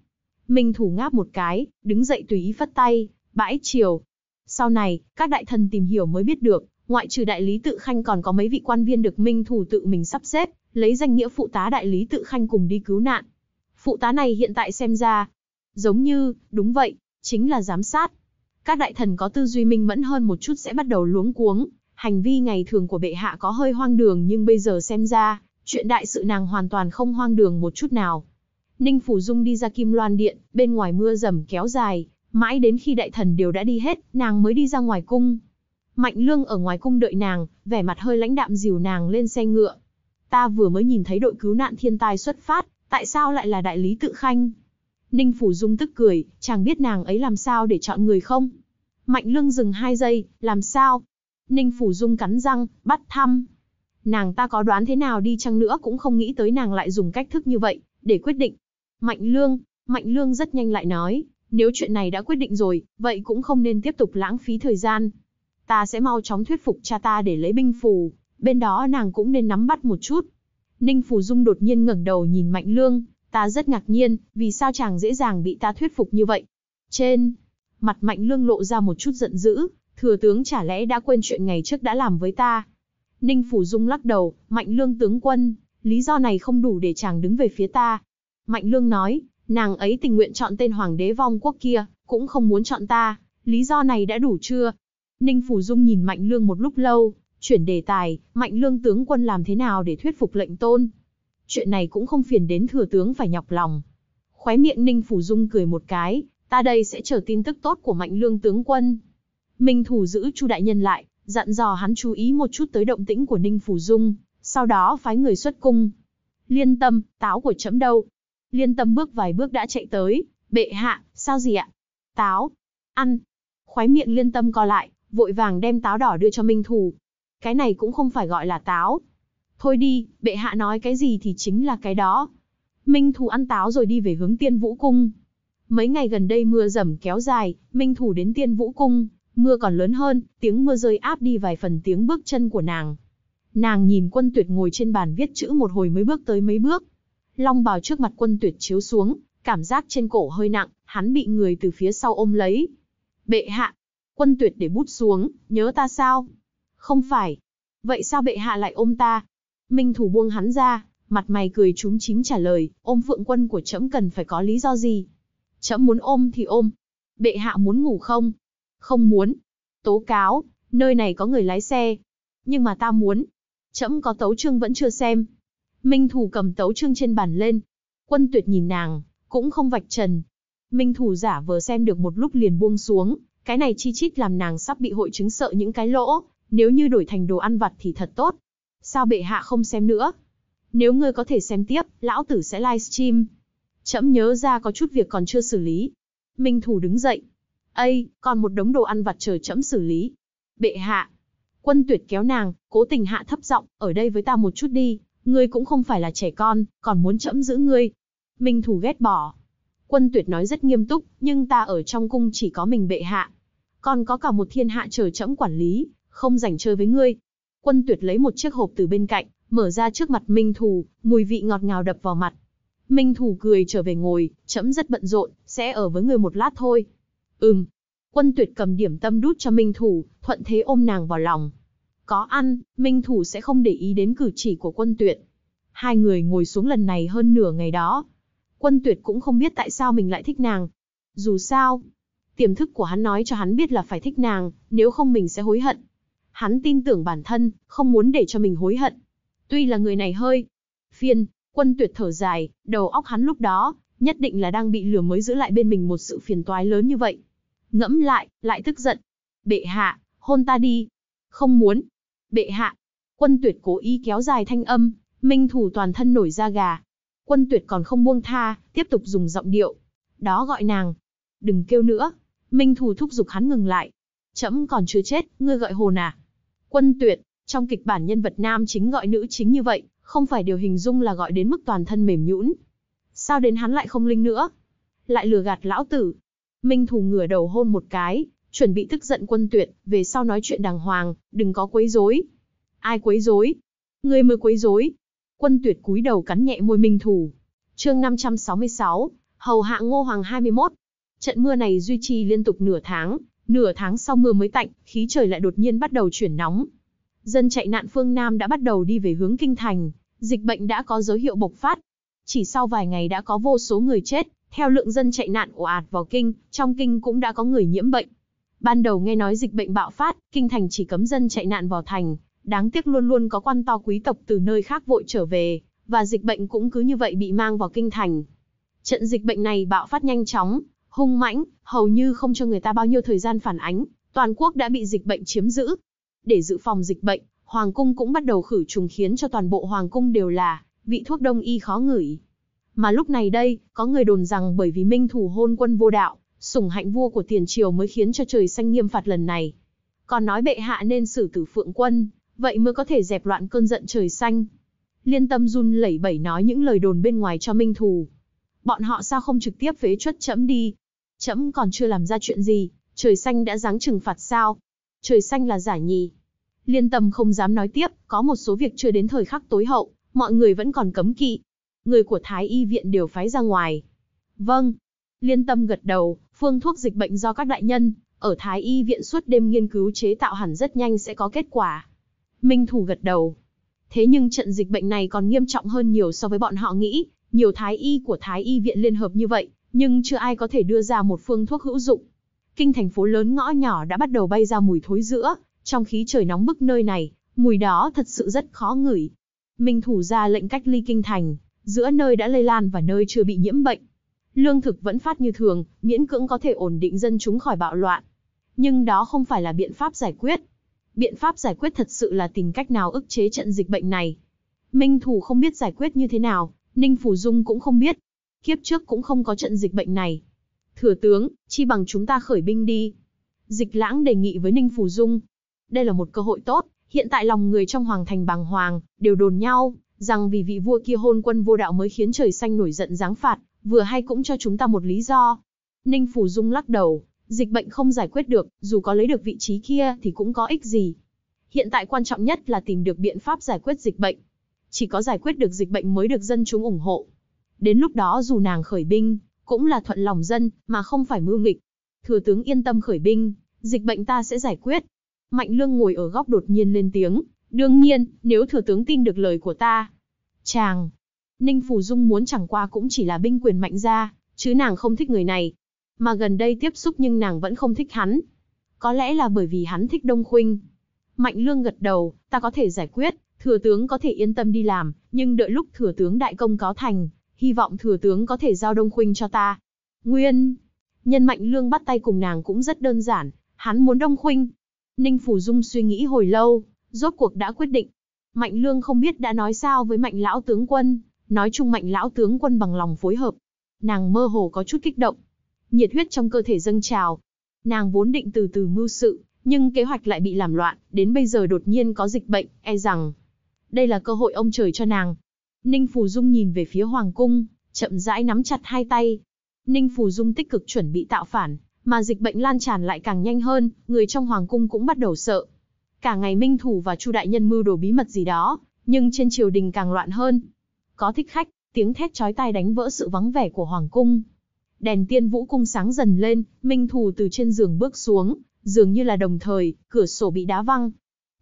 Minh thủ ngáp một cái, đứng dậy tùy ý phất tay, bãi chiều, sau này, các đại thần tìm hiểu mới biết được, ngoại trừ đại lý tự khanh còn có mấy vị quan viên được Minh Thủ tự mình sắp xếp, lấy danh nghĩa phụ tá đại lý tự khanh cùng đi cứu nạn. Phụ tá này hiện tại xem ra, giống như, đúng vậy, chính là giám sát. Các đại thần có tư duy minh mẫn hơn một chút sẽ bắt đầu luống cuống, hành vi ngày thường của bệ hạ có hơi hoang đường nhưng bây giờ xem ra, chuyện đại sự nàng hoàn toàn không hoang đường một chút nào. Ninh Phủ Dung đi ra Kim Loan Điện, bên ngoài mưa rầm kéo dài, Mãi đến khi đại thần đều đã đi hết, nàng mới đi ra ngoài cung. Mạnh lương ở ngoài cung đợi nàng, vẻ mặt hơi lãnh đạm dìu nàng lên xe ngựa. Ta vừa mới nhìn thấy đội cứu nạn thiên tai xuất phát, tại sao lại là đại lý tự khanh? Ninh Phủ Dung tức cười, chàng biết nàng ấy làm sao để chọn người không? Mạnh lương dừng hai giây, làm sao? Ninh Phủ Dung cắn răng, bắt thăm. Nàng ta có đoán thế nào đi chăng nữa cũng không nghĩ tới nàng lại dùng cách thức như vậy, để quyết định. Mạnh lương, mạnh lương rất nhanh lại nói, nếu chuyện này đã quyết định rồi, vậy cũng không nên tiếp tục lãng phí thời gian. Ta sẽ mau chóng thuyết phục cha ta để lấy binh phù, bên đó nàng cũng nên nắm bắt một chút. Ninh Phù Dung đột nhiên ngẩng đầu nhìn Mạnh Lương, ta rất ngạc nhiên, vì sao chàng dễ dàng bị ta thuyết phục như vậy. Trên, mặt Mạnh Lương lộ ra một chút giận dữ, thừa tướng chả lẽ đã quên chuyện ngày trước đã làm với ta. Ninh Phủ Dung lắc đầu, Mạnh Lương tướng quân, lý do này không đủ để chàng đứng về phía ta. Mạnh Lương nói, Nàng ấy tình nguyện chọn tên hoàng đế vong quốc kia, cũng không muốn chọn ta, lý do này đã đủ chưa? Ninh Phủ Dung nhìn Mạnh Lương một lúc lâu, chuyển đề tài, Mạnh Lương tướng quân làm thế nào để thuyết phục lệnh tôn? Chuyện này cũng không phiền đến thừa tướng phải nhọc lòng. Khóe miệng Ninh Phủ Dung cười một cái, ta đây sẽ chờ tin tức tốt của Mạnh Lương tướng quân. Minh Thủ giữ Chu Đại Nhân lại, dặn dò hắn chú ý một chút tới động tĩnh của Ninh Phủ Dung, sau đó phái người xuất cung. Liên tâm, táo của chấm đâu, Liên tâm bước vài bước đã chạy tới, bệ hạ, sao gì ạ? Táo, ăn. Khóe miệng liên tâm co lại, vội vàng đem táo đỏ đưa cho Minh Thù. Cái này cũng không phải gọi là táo. Thôi đi, bệ hạ nói cái gì thì chính là cái đó. Minh Thù ăn táo rồi đi về hướng tiên vũ cung. Mấy ngày gần đây mưa rầm kéo dài, Minh Thù đến tiên vũ cung, mưa còn lớn hơn, tiếng mưa rơi áp đi vài phần tiếng bước chân của nàng. Nàng nhìn quân tuyệt ngồi trên bàn viết chữ một hồi mới bước tới mấy bước, Long bào trước mặt quân tuyệt chiếu xuống, cảm giác trên cổ hơi nặng, hắn bị người từ phía sau ôm lấy. Bệ hạ, quân tuyệt để bút xuống, nhớ ta sao? Không phải. Vậy sao bệ hạ lại ôm ta? Minh thủ buông hắn ra, mặt mày cười trúng chính trả lời, ôm phượng quân của trẫm cần phải có lý do gì? Trẫm muốn ôm thì ôm. Bệ hạ muốn ngủ không? Không muốn. Tố cáo, nơi này có người lái xe. Nhưng mà ta muốn. Trẫm có tấu chương vẫn chưa xem, Minh Thủ cầm tấu chương trên bàn lên. Quân tuyệt nhìn nàng, cũng không vạch trần. Minh Thủ giả vờ xem được một lúc liền buông xuống, cái này chi chít làm nàng sắp bị hội chứng sợ những cái lỗ, nếu như đổi thành đồ ăn vặt thì thật tốt. Sao bệ hạ không xem nữa? Nếu ngươi có thể xem tiếp, lão tử sẽ livestream. Chậm nhớ ra có chút việc còn chưa xử lý. Minh Thủ đứng dậy. Ây, còn một đống đồ ăn vặt chờ chậm xử lý. Bệ hạ. Quân tuyệt kéo nàng, cố tình hạ thấp giọng, ở đây với ta một chút đi, ngươi cũng không phải là trẻ con, còn muốn chẫm giữ ngươi. Minh thủ ghét bỏ. Quân tuyệt nói rất nghiêm túc, nhưng ta ở trong cung chỉ có mình bệ hạ. Còn có cả một thiên hạ chờ chẫm quản lý, không rảnh chơi với ngươi. Quân tuyệt lấy một chiếc hộp từ bên cạnh, mở ra trước mặt Minh thủ, mùi vị ngọt ngào đập vào mặt. Minh thủ cười trở về ngồi, chẫm rất bận rộn, sẽ ở với người một lát thôi. Ừm. Quân tuyệt cầm điểm tâm đút cho Minh thủ, thuận thế ôm nàng vào lòng, có ăn, Minh Thủ sẽ không để ý đến cử chỉ của quân tuyệt. Hai người ngồi xuống lần này hơn nửa ngày đó. Quân tuyệt cũng không biết tại sao mình lại thích nàng. Dù sao, tiềm thức của hắn nói cho hắn biết là phải thích nàng, nếu không mình sẽ hối hận. Hắn tin tưởng bản thân, không muốn để cho mình hối hận. Tuy là người này hơi phiền, quân tuyệt thở dài, đầu óc hắn lúc đó, nhất định là đang bị lừa mới giữ lại bên mình một sự phiền toái lớn như vậy. Ngẫm lại, lại tức giận. Bệ hạ, hôn ta đi. Không muốn. Bệ hạ, quân tuyệt cố ý kéo dài thanh âm, minh thủ toàn thân nổi da gà. Quân tuyệt còn không buông tha, tiếp tục dùng giọng điệu. Đó gọi nàng. Đừng kêu nữa. Minh thủ thúc giục hắn ngừng lại. Trẫm còn chưa chết, ngươi gọi hồn à? Quân tuyệt, trong kịch bản nhân vật nam chính gọi nữ chính như vậy, không phải điều hình dung là gọi đến mức toàn thân mềm nhũn. Sao đến hắn lại không linh nữa? Lại lừa gạt lão tử. Minh thủ ngửa đầu hôn một cái, chuẩn bị tức giận quân tuyệt, về sau nói chuyện đàng hoàng, đừng có quấy rối. Ai quấy rối? Ngươi mới quấy rối. Quân tuyệt cúi đầu cắn nhẹ môi Minh Thủ. Chương 566, hầu hạ Ngô Hoàng 21. Trận mưa này duy trì liên tục nửa tháng, nửa tháng sau mưa mới tạnh, khí trời lại đột nhiên bắt đầu chuyển nóng. Dân chạy nạn phương Nam đã bắt đầu đi về hướng kinh thành, dịch bệnh đã có dấu hiệu bộc phát. Chỉ sau vài ngày đã có vô số người chết, theo lượng dân chạy nạn ồ ạt vào kinh, trong kinh cũng đã có người nhiễm bệnh, Ban đầu nghe nói dịch bệnh bạo phát, kinh thành chỉ cấm dân chạy nạn vào thành, đáng tiếc luôn luôn có quan to quý tộc từ nơi khác vội trở về, và dịch bệnh cũng cứ như vậy bị mang vào kinh thành. Trận dịch bệnh này bạo phát nhanh chóng, hung mãnh, hầu như không cho người ta bao nhiêu thời gian phản ánh, toàn quốc đã bị dịch bệnh chiếm giữ. Để dự phòng dịch bệnh, hoàng cung cũng bắt đầu khử trùng khiến cho toàn bộ hoàng cung đều là vị thuốc đông y khó ngửi. Mà lúc này đây, có người đồn rằng bởi vì Minh thủ hôn quân vô đạo, sủng hạnh vua của tiền triều mới khiến cho trời xanh nghiêm phạt lần này. Còn nói bệ hạ nên xử tử phượng quân, vậy mới có thể dẹp loạn cơn giận trời xanh. Liên tâm run lẩy bẩy nói những lời đồn bên ngoài cho minh thù. Bọn họ sao không trực tiếp phế chuất chấm đi? Chấm còn chưa làm ra chuyện gì, trời xanh đã giáng trừng phạt sao? Trời xanh là giả nhì. Liên tâm không dám nói tiếp, có một số việc chưa đến thời khắc tối hậu, mọi người vẫn còn cấm kỵ. Người của Thái Y viện đều phái ra ngoài. Vâng. Liên tâm gật đầu, phương thuốc dịch bệnh do các đại nhân ở Thái Y viện suốt đêm nghiên cứu chế tạo hẳn rất nhanh sẽ có kết quả. Minh Thủ gật đầu. Thế nhưng trận dịch bệnh này còn nghiêm trọng hơn nhiều so với bọn họ nghĩ, nhiều Thái Y của Thái Y viện liên hợp như vậy, nhưng chưa ai có thể đưa ra một phương thuốc hữu dụng. Kinh thành phố lớn ngõ nhỏ đã bắt đầu bay ra mùi thối giữa, trong khí trời nóng bức nơi này, mùi đó thật sự rất khó ngửi. Minh Thủ ra lệnh cách ly kinh thành, giữa nơi đã lây lan và nơi chưa bị nhiễm bệnh, Lương thực vẫn phát như thường, miễn cưỡng có thể ổn định dân chúng khỏi bạo loạn. Nhưng đó không phải là biện pháp giải quyết. Biện pháp giải quyết thật sự là tìm cách nào ức chế trận dịch bệnh này. Minh Thủ không biết giải quyết như thế nào, Ninh Phủ Dung cũng không biết. Kiếp trước cũng không có trận dịch bệnh này. Thừa tướng, chi bằng chúng ta khởi binh đi. Dịch lãng đề nghị với Ninh Phủ Dung. Đây là một cơ hội tốt, hiện tại lòng người trong hoàng thành bàng hoàng, đều đồn nhau, rằng vì vị vua kia hôn quân vô đạo mới khiến trời xanh nổi giận giáng phạt, vừa hay cũng cho chúng ta một lý do. Ninh Phủ Dung lắc đầu, dịch bệnh không giải quyết được, dù có lấy được vị trí kia thì cũng có ích gì. Hiện tại quan trọng nhất là tìm được biện pháp giải quyết dịch bệnh. Chỉ có giải quyết được dịch bệnh mới được dân chúng ủng hộ. Đến lúc đó dù nàng khởi binh, cũng là thuận lòng dân, mà không phải mưu nghịch. Thừa tướng yên tâm khởi binh, dịch bệnh ta sẽ giải quyết. Mạnh Lương ngồi ở góc đột nhiên lên tiếng, đương nhiên, nếu thừa tướng tin được lời của ta. Chàng, Ninh Phù Dung muốn chẳng qua cũng chỉ là binh quyền mạnh ra, chứ nàng không thích người này. Mà gần đây tiếp xúc nhưng nàng vẫn không thích hắn. Có lẽ là bởi vì hắn thích Đông Khuynh. Mạnh Lương gật đầu, ta có thể giải quyết, thừa tướng có thể yên tâm đi làm, nhưng đợi lúc thừa tướng đại công có thành, hy vọng thừa tướng có thể giao Đông Khuynh cho ta. Nguyên, nhân Mạnh Lương bắt tay cùng nàng cũng rất đơn giản, hắn muốn Đông Khuynh. Ninh Phù Dung suy nghĩ hồi lâu, rốt cuộc đã quyết định. Mạnh Lương không biết đã nói sao với Mạnh lão tướng quân, Nói chung mạnh lão tướng quân bằng lòng phối hợp. Nàng mơ hồ có chút kích động. Nhiệt huyết trong cơ thể dâng trào. Nàng vốn định từ từ mưu sự, nhưng kế hoạch lại bị làm loạn, đến bây giờ đột nhiên có dịch bệnh, e rằng. Đây là cơ hội ông trời cho nàng. Ninh Phù Dung nhìn về phía Hoàng Cung, chậm rãi nắm chặt hai tay. Ninh Phù Dung tích cực chuẩn bị tạo phản, mà dịch bệnh lan tràn lại càng nhanh hơn, người trong Hoàng Cung cũng bắt đầu sợ. Cả ngày Minh Thủ và Chu Đại Nhân mưu đồ bí mật gì đó, nhưng trên triều đình càng loạn hơn, có thích khách, tiếng thét chói tai đánh vỡ sự vắng vẻ của hoàng cung. Đèn tiên vũ cung sáng dần lên, Minh Thù từ trên giường bước xuống, dường như là đồng thời, cửa sổ bị đá văng.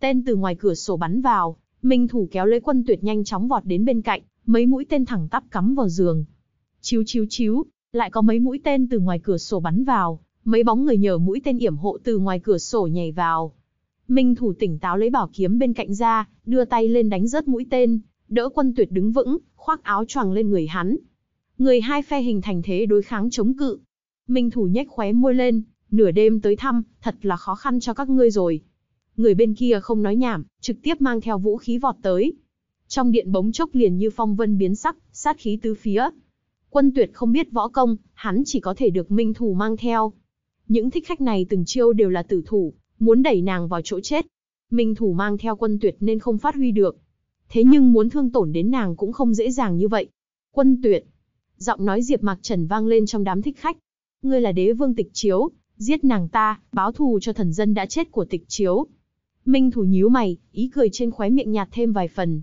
Tên từ ngoài cửa sổ bắn vào, Minh Thù kéo lấy quân tuyệt nhanh chóng vọt đến bên cạnh, mấy mũi tên thẳng tắp cắm vào giường. Chiếu chiếu chiếu, lại có mấy mũi tên từ ngoài cửa sổ bắn vào, mấy bóng người nhờ mũi tên yểm hộ từ ngoài cửa sổ nhảy vào. Minh Thủ tỉnh táo lấy bảo kiếm bên cạnh ra, đưa tay lên đánh rớt mũi tên, đỡ quân tuyệt đứng vững, khoác áo choàng lên người hắn. Người hai phe hình thành thế đối kháng chống cự. Minh thủ nhếch khóe môi lên, nửa đêm tới thăm, thật là khó khăn cho các ngươi rồi. Người bên kia không nói nhảm, trực tiếp mang theo vũ khí vọt tới. Trong điện bóng chốc liền như phong vân biến sắc, sát khí tứ phía. Quân tuyệt không biết võ công, hắn chỉ có thể được minh thủ mang theo. Những thích khách này từng chiêu đều là tử thủ, muốn đẩy nàng vào chỗ chết. Minh thủ mang theo quân tuyệt nên không phát huy được, thế nhưng muốn thương tổn đến nàng cũng không dễ dàng như vậy. Quân tuyệt. Giọng nói Diệp Mạc Trần vang lên trong đám thích khách. Ngươi là đế vương tịch chiếu, giết nàng ta, báo thù cho thần dân đã chết của tịch chiếu. Minh thủ nhíu mày, ý cười trên khóe miệng nhạt thêm vài phần.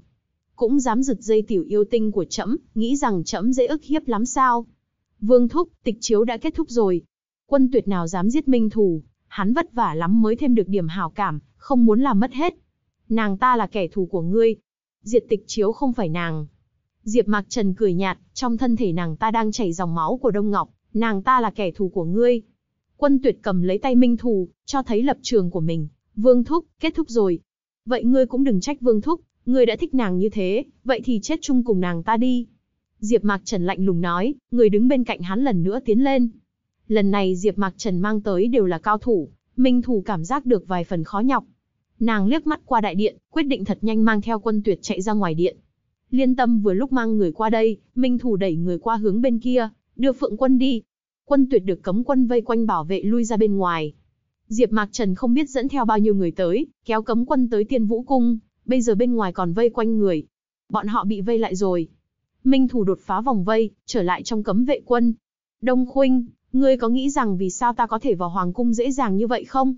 Cũng dám giật dây tiểu yêu tinh của trẫm, nghĩ rằng trẫm dễ ức hiếp lắm sao? Vương thúc, tịch chiếu đã kết thúc rồi. Quân tuyệt nào dám giết Minh thủ, hắn vất vả lắm mới thêm được điểm hảo cảm, không muốn làm mất hết. Nàng ta là kẻ thù của ngươi, diệt tịch chiếu không phải nàng. Diệp Mạc Trần cười nhạt, trong thân thể nàng ta đang chảy dòng máu của Đông Ngọc, nàng ta là kẻ thù của ngươi. Quân Tuyệt cầm lấy tay Minh Thù, cho thấy lập trường của mình, Vương Thúc, kết thúc rồi. Vậy ngươi cũng đừng trách Vương Thúc, ngươi đã thích nàng như thế, vậy thì chết chung cùng nàng ta đi. Diệp Mạc Trần lạnh lùng nói, người đứng bên cạnh hắn lần nữa tiến lên. Lần này Diệp Mạc Trần mang tới đều là cao thủ, Minh Thù cảm giác được vài phần khó nhọc, Nàng liếc mắt qua đại điện, quyết định thật nhanh mang theo quân tuyệt chạy ra ngoài điện. Liên tâm vừa lúc mang người qua đây, Minh Thủ đẩy người qua hướng bên kia, đưa Phượng quân đi. Quân tuyệt được cấm quân vây quanh bảo vệ lui ra bên ngoài. Diệp Mạc Trần không biết dẫn theo bao nhiêu người tới, kéo cấm quân tới Tiên Vũ cung, bây giờ bên ngoài còn vây quanh người. Bọn họ bị vây lại rồi. Minh Thủ đột phá vòng vây, trở lại trong cấm vệ quân. Đông Khuynh, ngươi có nghĩ rằng vì sao ta có thể vào hoàng cung dễ dàng như vậy không?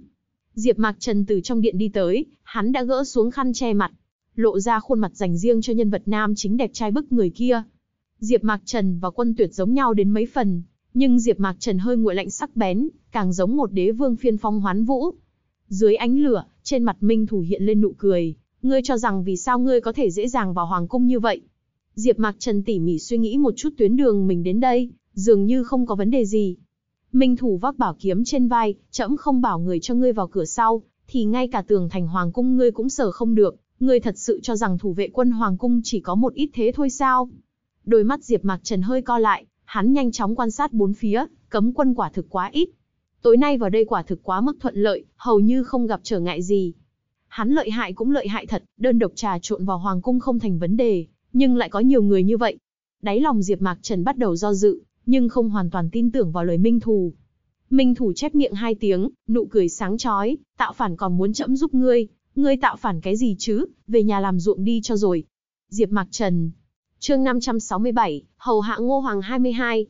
Diệp Mạc Trần từ trong điện đi tới, hắn đã gỡ xuống khăn che mặt, lộ ra khuôn mặt dành riêng cho nhân vật nam chính đẹp trai bức người kia. Diệp Mạc Trần và Quân Tuyệt giống nhau đến mấy phần, nhưng Diệp Mạc Trần hơi nguội lạnh sắc bén, càng giống một đế vương phiên phong hoán vũ. Dưới ánh lửa, trên mặt Minh Thủ hiện lên nụ cười, ngươi cho rằng vì sao ngươi có thể dễ dàng vào hoàng cung như vậy? Diệp Mạc Trần tỉ mỉ suy nghĩ một chút tuyến đường mình đến đây, dường như không có vấn đề gì, Minh thủ vác bảo kiếm trên vai, trẫm không bảo người cho ngươi vào cửa sau, thì ngay cả tường thành hoàng cung ngươi cũng sở không được, ngươi thật sự cho rằng thủ vệ quân hoàng cung chỉ có một ít thế thôi sao? Đôi mắt Diệp Mạc Trần hơi co lại, hắn nhanh chóng quan sát bốn phía, cấm quân quả thực quá ít. Tối nay vào đây quả thực quá mức thuận lợi, hầu như không gặp trở ngại gì. Hắn lợi hại cũng lợi hại thật, đơn độc trà trộn vào hoàng cung không thành vấn đề, nhưng lại có nhiều người như vậy. Đáy lòng Diệp Mạc Trần bắt đầu do dự, nhưng không hoàn toàn tin tưởng vào lời Minh Thù. Minh Thù chép miệng hai tiếng, nụ cười sáng chói, tạo phản còn muốn chậm giúp ngươi, ngươi tạo phản cái gì chứ, về nhà làm ruộng đi cho rồi. Diệp Mạc Trần, chương 567, Hầu Hạ Ngô Hoàng 22.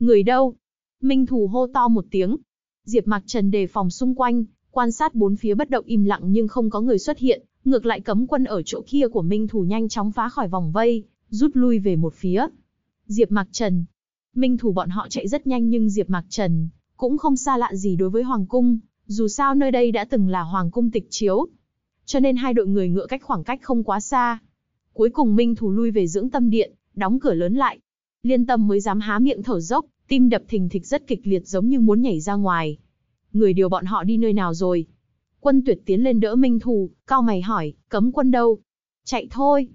Người đâu? Minh Thù hô to một tiếng. Diệp Mạc Trần đề phòng xung quanh, quan sát bốn phía bất động im lặng nhưng không có người xuất hiện, ngược lại cấm quân ở chỗ kia của Minh Thù nhanh chóng phá khỏi vòng vây, rút lui về một phía. Diệp Mạc Trần, Minh thủ bọn họ chạy rất nhanh nhưng Diệp Mạc Trần cũng không xa lạ gì đối với hoàng cung, dù sao nơi đây đã từng là hoàng cung tịch chiếu. Cho nên hai đội người ngựa cách khoảng cách không quá xa. Cuối cùng Minh thủ lui về dưỡng tâm điện, đóng cửa lớn lại. Liên Tâm mới dám há miệng thở dốc, tim đập thình thịch rất kịch liệt giống như muốn nhảy ra ngoài. Người điều bọn họ đi nơi nào rồi? Quân Tuyệt tiến lên đỡ Minh Thù, cao mày hỏi, cấm quân đâu? Chạy thôi.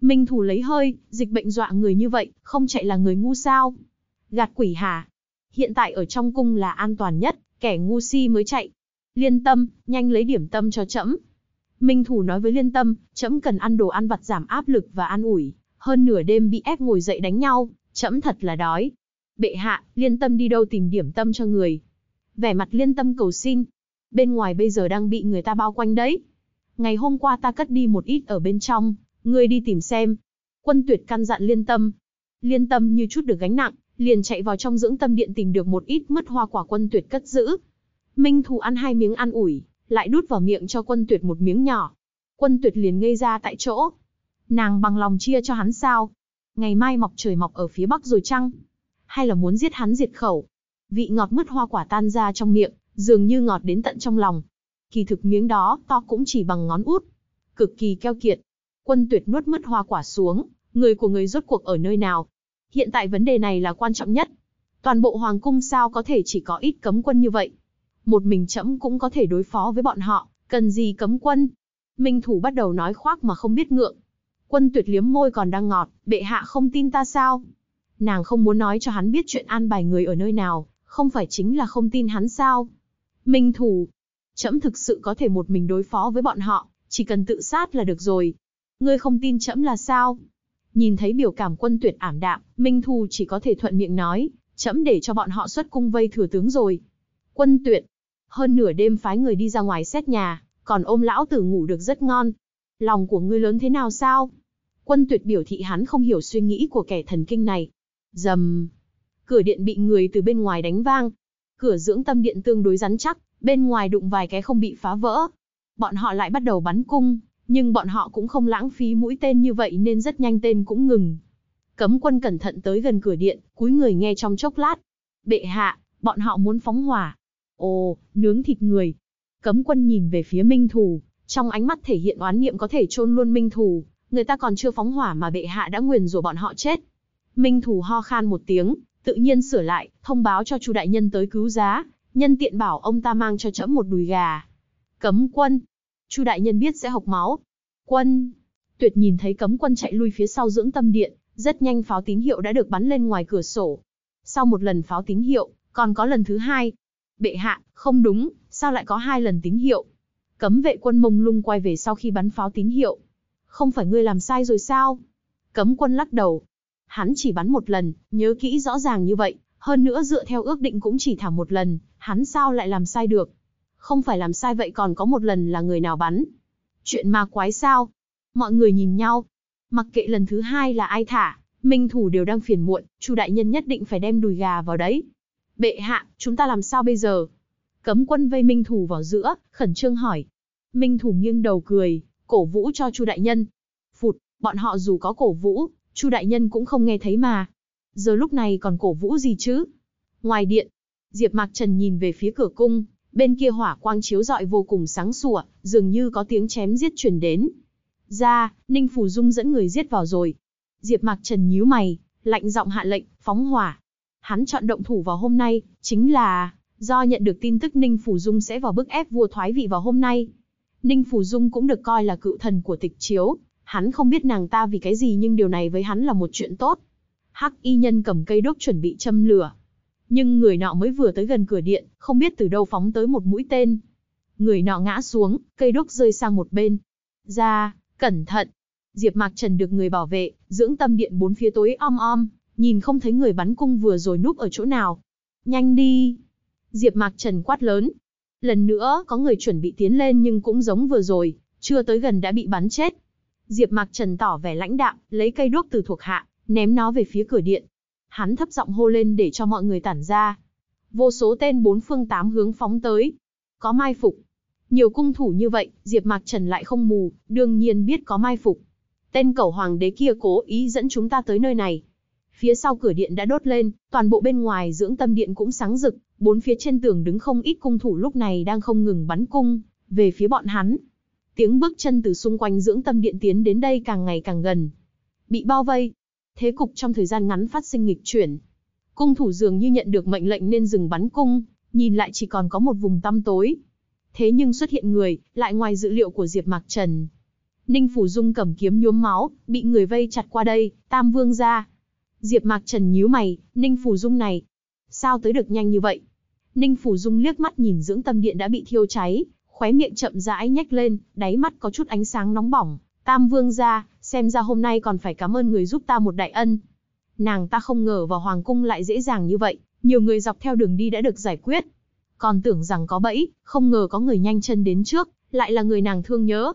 Minh Thù lấy hơi, dịch bệnh dọa người như vậy, không chạy là người ngu sao? Gạt quỷ hả? Hiện tại ở trong cung là an toàn nhất, kẻ ngu si mới chạy. Liên tâm, nhanh lấy điểm tâm cho trẫm. Minh Thủ nói với Liên tâm, trẫm cần ăn đồ ăn vặt giảm áp lực và an ủi. Hơn nửa đêm bị ép ngồi dậy đánh nhau, trẫm thật là đói. Bệ hạ, Liên tâm đi đâu tìm điểm tâm cho người? Vẻ mặt Liên tâm cầu xin. Bên ngoài bây giờ đang bị người ta bao quanh đấy. Ngày hôm qua ta cất đi một ít ở bên trong, ngươi đi tìm xem. Quân tuyệt căn dặn Liên tâm. Liên tâm như chút được gánh nặng, liền chạy vào trong dưỡng tâm điện tìm được một ít mất hoa quả quân tuyệt cất giữ. Minh Thù ăn hai miếng ăn ủi, lại đút vào miệng cho quân tuyệt một miếng nhỏ. Quân tuyệt liền ngây ra tại chỗ. Nàng bằng lòng chia cho hắn sao? Ngày mai mọc trời mọc ở phía bắc rồi chăng? Hay là muốn giết hắn diệt khẩu? Vị ngọt mất hoa quả tan ra trong miệng, dường như ngọt đến tận trong lòng. Kỳ thực miếng đó to cũng chỉ bằng ngón út. Cực kỳ keo kiệt. Quân tuyệt nuốt mất hoa quả xuống, người của người rốt cuộc ở nơi nào? Hiện tại vấn đề này là quan trọng nhất. Toàn bộ hoàng cung sao có thể chỉ có ít cấm quân như vậy? Một mình trẫm cũng có thể đối phó với bọn họ, cần gì cấm quân? Minh thủ bắt đầu nói khoác mà không biết ngượng. Quân tuyệt liếm môi còn đang ngọt, bệ hạ không tin ta sao? Nàng không muốn nói cho hắn biết chuyện an bài người ở nơi nào, không phải chính là không tin hắn sao? Minh thủ, trẫm thực sự có thể một mình đối phó với bọn họ, chỉ cần tự sát là được rồi. Ngươi không tin trẫm là sao? Nhìn thấy biểu cảm quân tuyệt ảm đạm, Minh Thu chỉ có thể thuận miệng nói, chấm để cho bọn họ xuất cung vây thừa tướng rồi. Quân tuyệt, hơn nửa đêm phái người đi ra ngoài xét nhà, còn ôm lão tử ngủ được rất ngon. Lòng của ngươi lớn thế nào sao? Quân tuyệt biểu thị hắn không hiểu suy nghĩ của kẻ thần kinh này. Dầm. Cửa điện bị người từ bên ngoài đánh vang. Cửa dưỡng tâm điện tương đối rắn chắc, bên ngoài đụng vài cái không bị phá vỡ. Bọn họ lại bắt đầu bắn cung, nhưng bọn họ cũng không lãng phí mũi tên như vậy nên rất nhanh tên cũng ngừng. Cấm quân cẩn thận tới gần cửa điện, cúi người nghe trong chốc lát. Bệ hạ, bọn họ muốn phóng hỏa. Ồ, nướng thịt người. Cấm quân nhìn về phía minh thù, trong ánh mắt thể hiện oán niệm có thể chôn luôn minh thù. Người ta còn chưa phóng hỏa mà bệ hạ đã nguyền rủa bọn họ chết. Minh thù ho khan một tiếng, tự nhiên sửa lại, thông báo cho chu đại nhân tới cứu giá, nhân tiện bảo ông ta mang cho trẫm một đùi gà. Cấm quân, Chu đại nhân biết sẽ hộc máu. Quân! Tuyệt nhìn thấy cấm quân chạy lui phía sau dưỡng tâm điện, rất nhanh pháo tín hiệu đã được bắn lên ngoài cửa sổ. Sau một lần pháo tín hiệu, còn có lần thứ hai. Bệ hạ, không đúng, sao lại có hai lần tín hiệu? Cấm vệ quân mông lung quay về sau khi bắn pháo tín hiệu. Không phải ngươi làm sai rồi sao? Cấm quân lắc đầu. Hắn chỉ bắn một lần, nhớ kỹ rõ ràng như vậy, hơn nữa dựa theo ước định cũng chỉ thả một lần, hắn sao lại làm sai được? không phải làm sai vậy còn có một lần là người nào bắn. Chuyện ma quái sao? Mọi người nhìn nhau. Mặc kệ lần thứ hai là ai thả, minh thủ đều đang phiền muộn, chu đại nhân nhất định phải đem đùi gà vào đấy. Bệ hạ, chúng ta làm sao bây giờ? Cấm quân vây minh thủ vào giữa, khẩn trương hỏi. Minh thủ nghiêng đầu cười, cổ vũ cho chu đại nhân. Phụt, bọn họ dù có cổ vũ, chu đại nhân cũng không nghe thấy mà. Giờ lúc này còn cổ vũ gì chứ? Ngoài điện, Diệp Mạc Trần nhìn về phía cửa cung, bên kia hỏa quang chiếu rọi vô cùng sáng sủa, dường như có tiếng chém giết truyền đến. Ra, Ninh Phù Dung dẫn người giết vào rồi. Diệp Mạc Trần nhíu mày, lạnh giọng hạ lệnh, phóng hỏa. Hắn chọn động thủ vào hôm nay, chính là do nhận được tin tức Ninh Phù Dung sẽ vào bức ép vua thoái vị vào hôm nay. Ninh Phù Dung cũng được coi là cựu thần của Tịch Chiếu, hắn không biết nàng ta vì cái gì nhưng điều này với hắn là một chuyện tốt. Hắc Y Nhân cầm cây đốt chuẩn bị châm lửa, nhưng người nọ mới vừa tới gần cửa điện, không biết từ đâu phóng tới một mũi tên. Người nọ ngã xuống, cây đúc rơi sang một bên. Ra, cẩn thận. Diệp Mạc Trần được người bảo vệ, dưỡng tâm điện bốn phía tối om om, nhìn không thấy người bắn cung vừa rồi núp ở chỗ nào. Nhanh đi. Diệp Mạc Trần quát lớn. Lần nữa, có người chuẩn bị tiến lên nhưng cũng giống vừa rồi, chưa tới gần đã bị bắn chết. Diệp Mạc Trần tỏ vẻ lãnh đạm, lấy cây đuốc từ thuộc hạ, ném nó về phía cửa điện hắn thấp giọng hô lên để cho mọi người tản ra. Vô số tên bốn phương tám hướng phóng tới. Có mai phục. Nhiều cung thủ như vậy, Diệp Mạc Trần lại không mù, đương nhiên biết có mai phục. Tên cẩu hoàng đế kia cố ý dẫn chúng ta tới nơi này. Phía sau cửa điện đã đốt lên, toàn bộ bên ngoài dưỡng tâm điện cũng sáng rực, bốn phía trên tường đứng không ít cung thủ lúc này đang không ngừng bắn cung về phía bọn hắn. Tiếng bước chân từ xung quanh dưỡng tâm điện tiến đến đây càng ngày càng gần. Bị bao vây, thế cục trong thời gian ngắn phát sinh nghịch chuyển. Cung thủ dường như nhận được mệnh lệnh nên dừng bắn cung, nhìn lại chỉ còn có một vùng tăm tối. Thế nhưng xuất hiện người, lại ngoài dự liệu của Diệp Mạc Trần. Ninh Phủ Dung cầm kiếm nhuốm máu, bị người vây chặt qua đây, Tam Vương ra. Diệp Mạc Trần nhíu mày, Ninh Phủ Dung này, sao tới được nhanh như vậy? Ninh Phủ Dung liếc mắt nhìn dưỡng tâm điện đã bị thiêu cháy, khóe miệng chậm rãi nhếch lên, đáy mắt có chút ánh sáng nóng bỏng, Tam Vương ra xem ra hôm nay còn phải cảm ơn người giúp ta một đại ân. Nàng ta không ngờ vào hoàng cung lại dễ dàng như vậy, nhiều người dọc theo đường đi đã được giải quyết. Còn tưởng rằng có bẫy, không ngờ có người nhanh chân đến trước, lại là người nàng thương nhớ.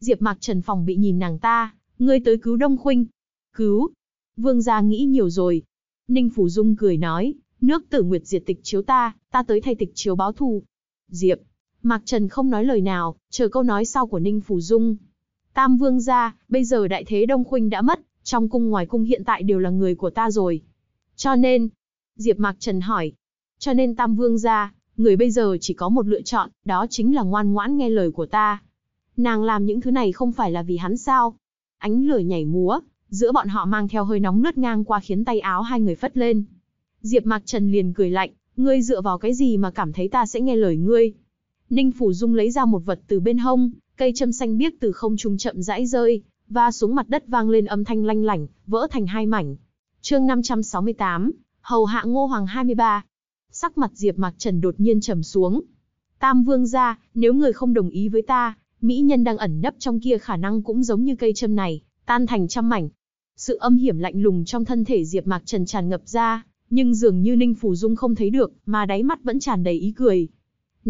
Diệp Mạc Trần phòng bị nhìn nàng ta, ngươi tới cứu Đông Khuynh. Cứu? Vương gia nghĩ nhiều rồi. Ninh Phủ Dung cười nói, nước Tử Nguyệt diệt tịch chiếu ta, ta tới thay tịch chiếu báo thù. Diệp Mạc Trần không nói lời nào, chờ câu nói sau của Ninh Phủ Dung, Tam Vương gia, bây giờ đại thế Đông Khuynh đã mất, trong cung ngoài cung hiện tại đều là người của ta rồi. Cho nên, Diệp Mạc Trần hỏi, cho nên Tam Vương gia, người bây giờ chỉ có một lựa chọn, đó chính là ngoan ngoãn nghe lời của ta. Nàng làm những thứ này không phải là vì hắn sao? Ánh lửa nhảy múa, giữa bọn họ mang theo hơi nóng lướt ngang qua khiến tay áo hai người phất lên. Diệp Mạc Trần liền cười lạnh, ngươi dựa vào cái gì mà cảm thấy ta sẽ nghe lời ngươi? Ninh Phủ Dung lấy ra một vật từ bên hông, Cây châm xanh biếc từ không trung chậm rãi rơi, và xuống mặt đất vang lên âm thanh lanh lảnh, vỡ thành hai mảnh. Chương 568, hầu hạ Ngô Hoàng 23. Sắc mặt Diệp Mạc Trần đột nhiên trầm xuống. Tam Vương gia, nếu người không đồng ý với ta, mỹ nhân đang ẩn nấp trong kia khả năng cũng giống như cây châm này, tan thành trăm mảnh. Sự âm hiểm lạnh lùng trong thân thể Diệp Mạc Trần tràn ngập ra, nhưng dường như Ninh Phủ Dung không thấy được, mà đáy mắt vẫn tràn đầy ý cười,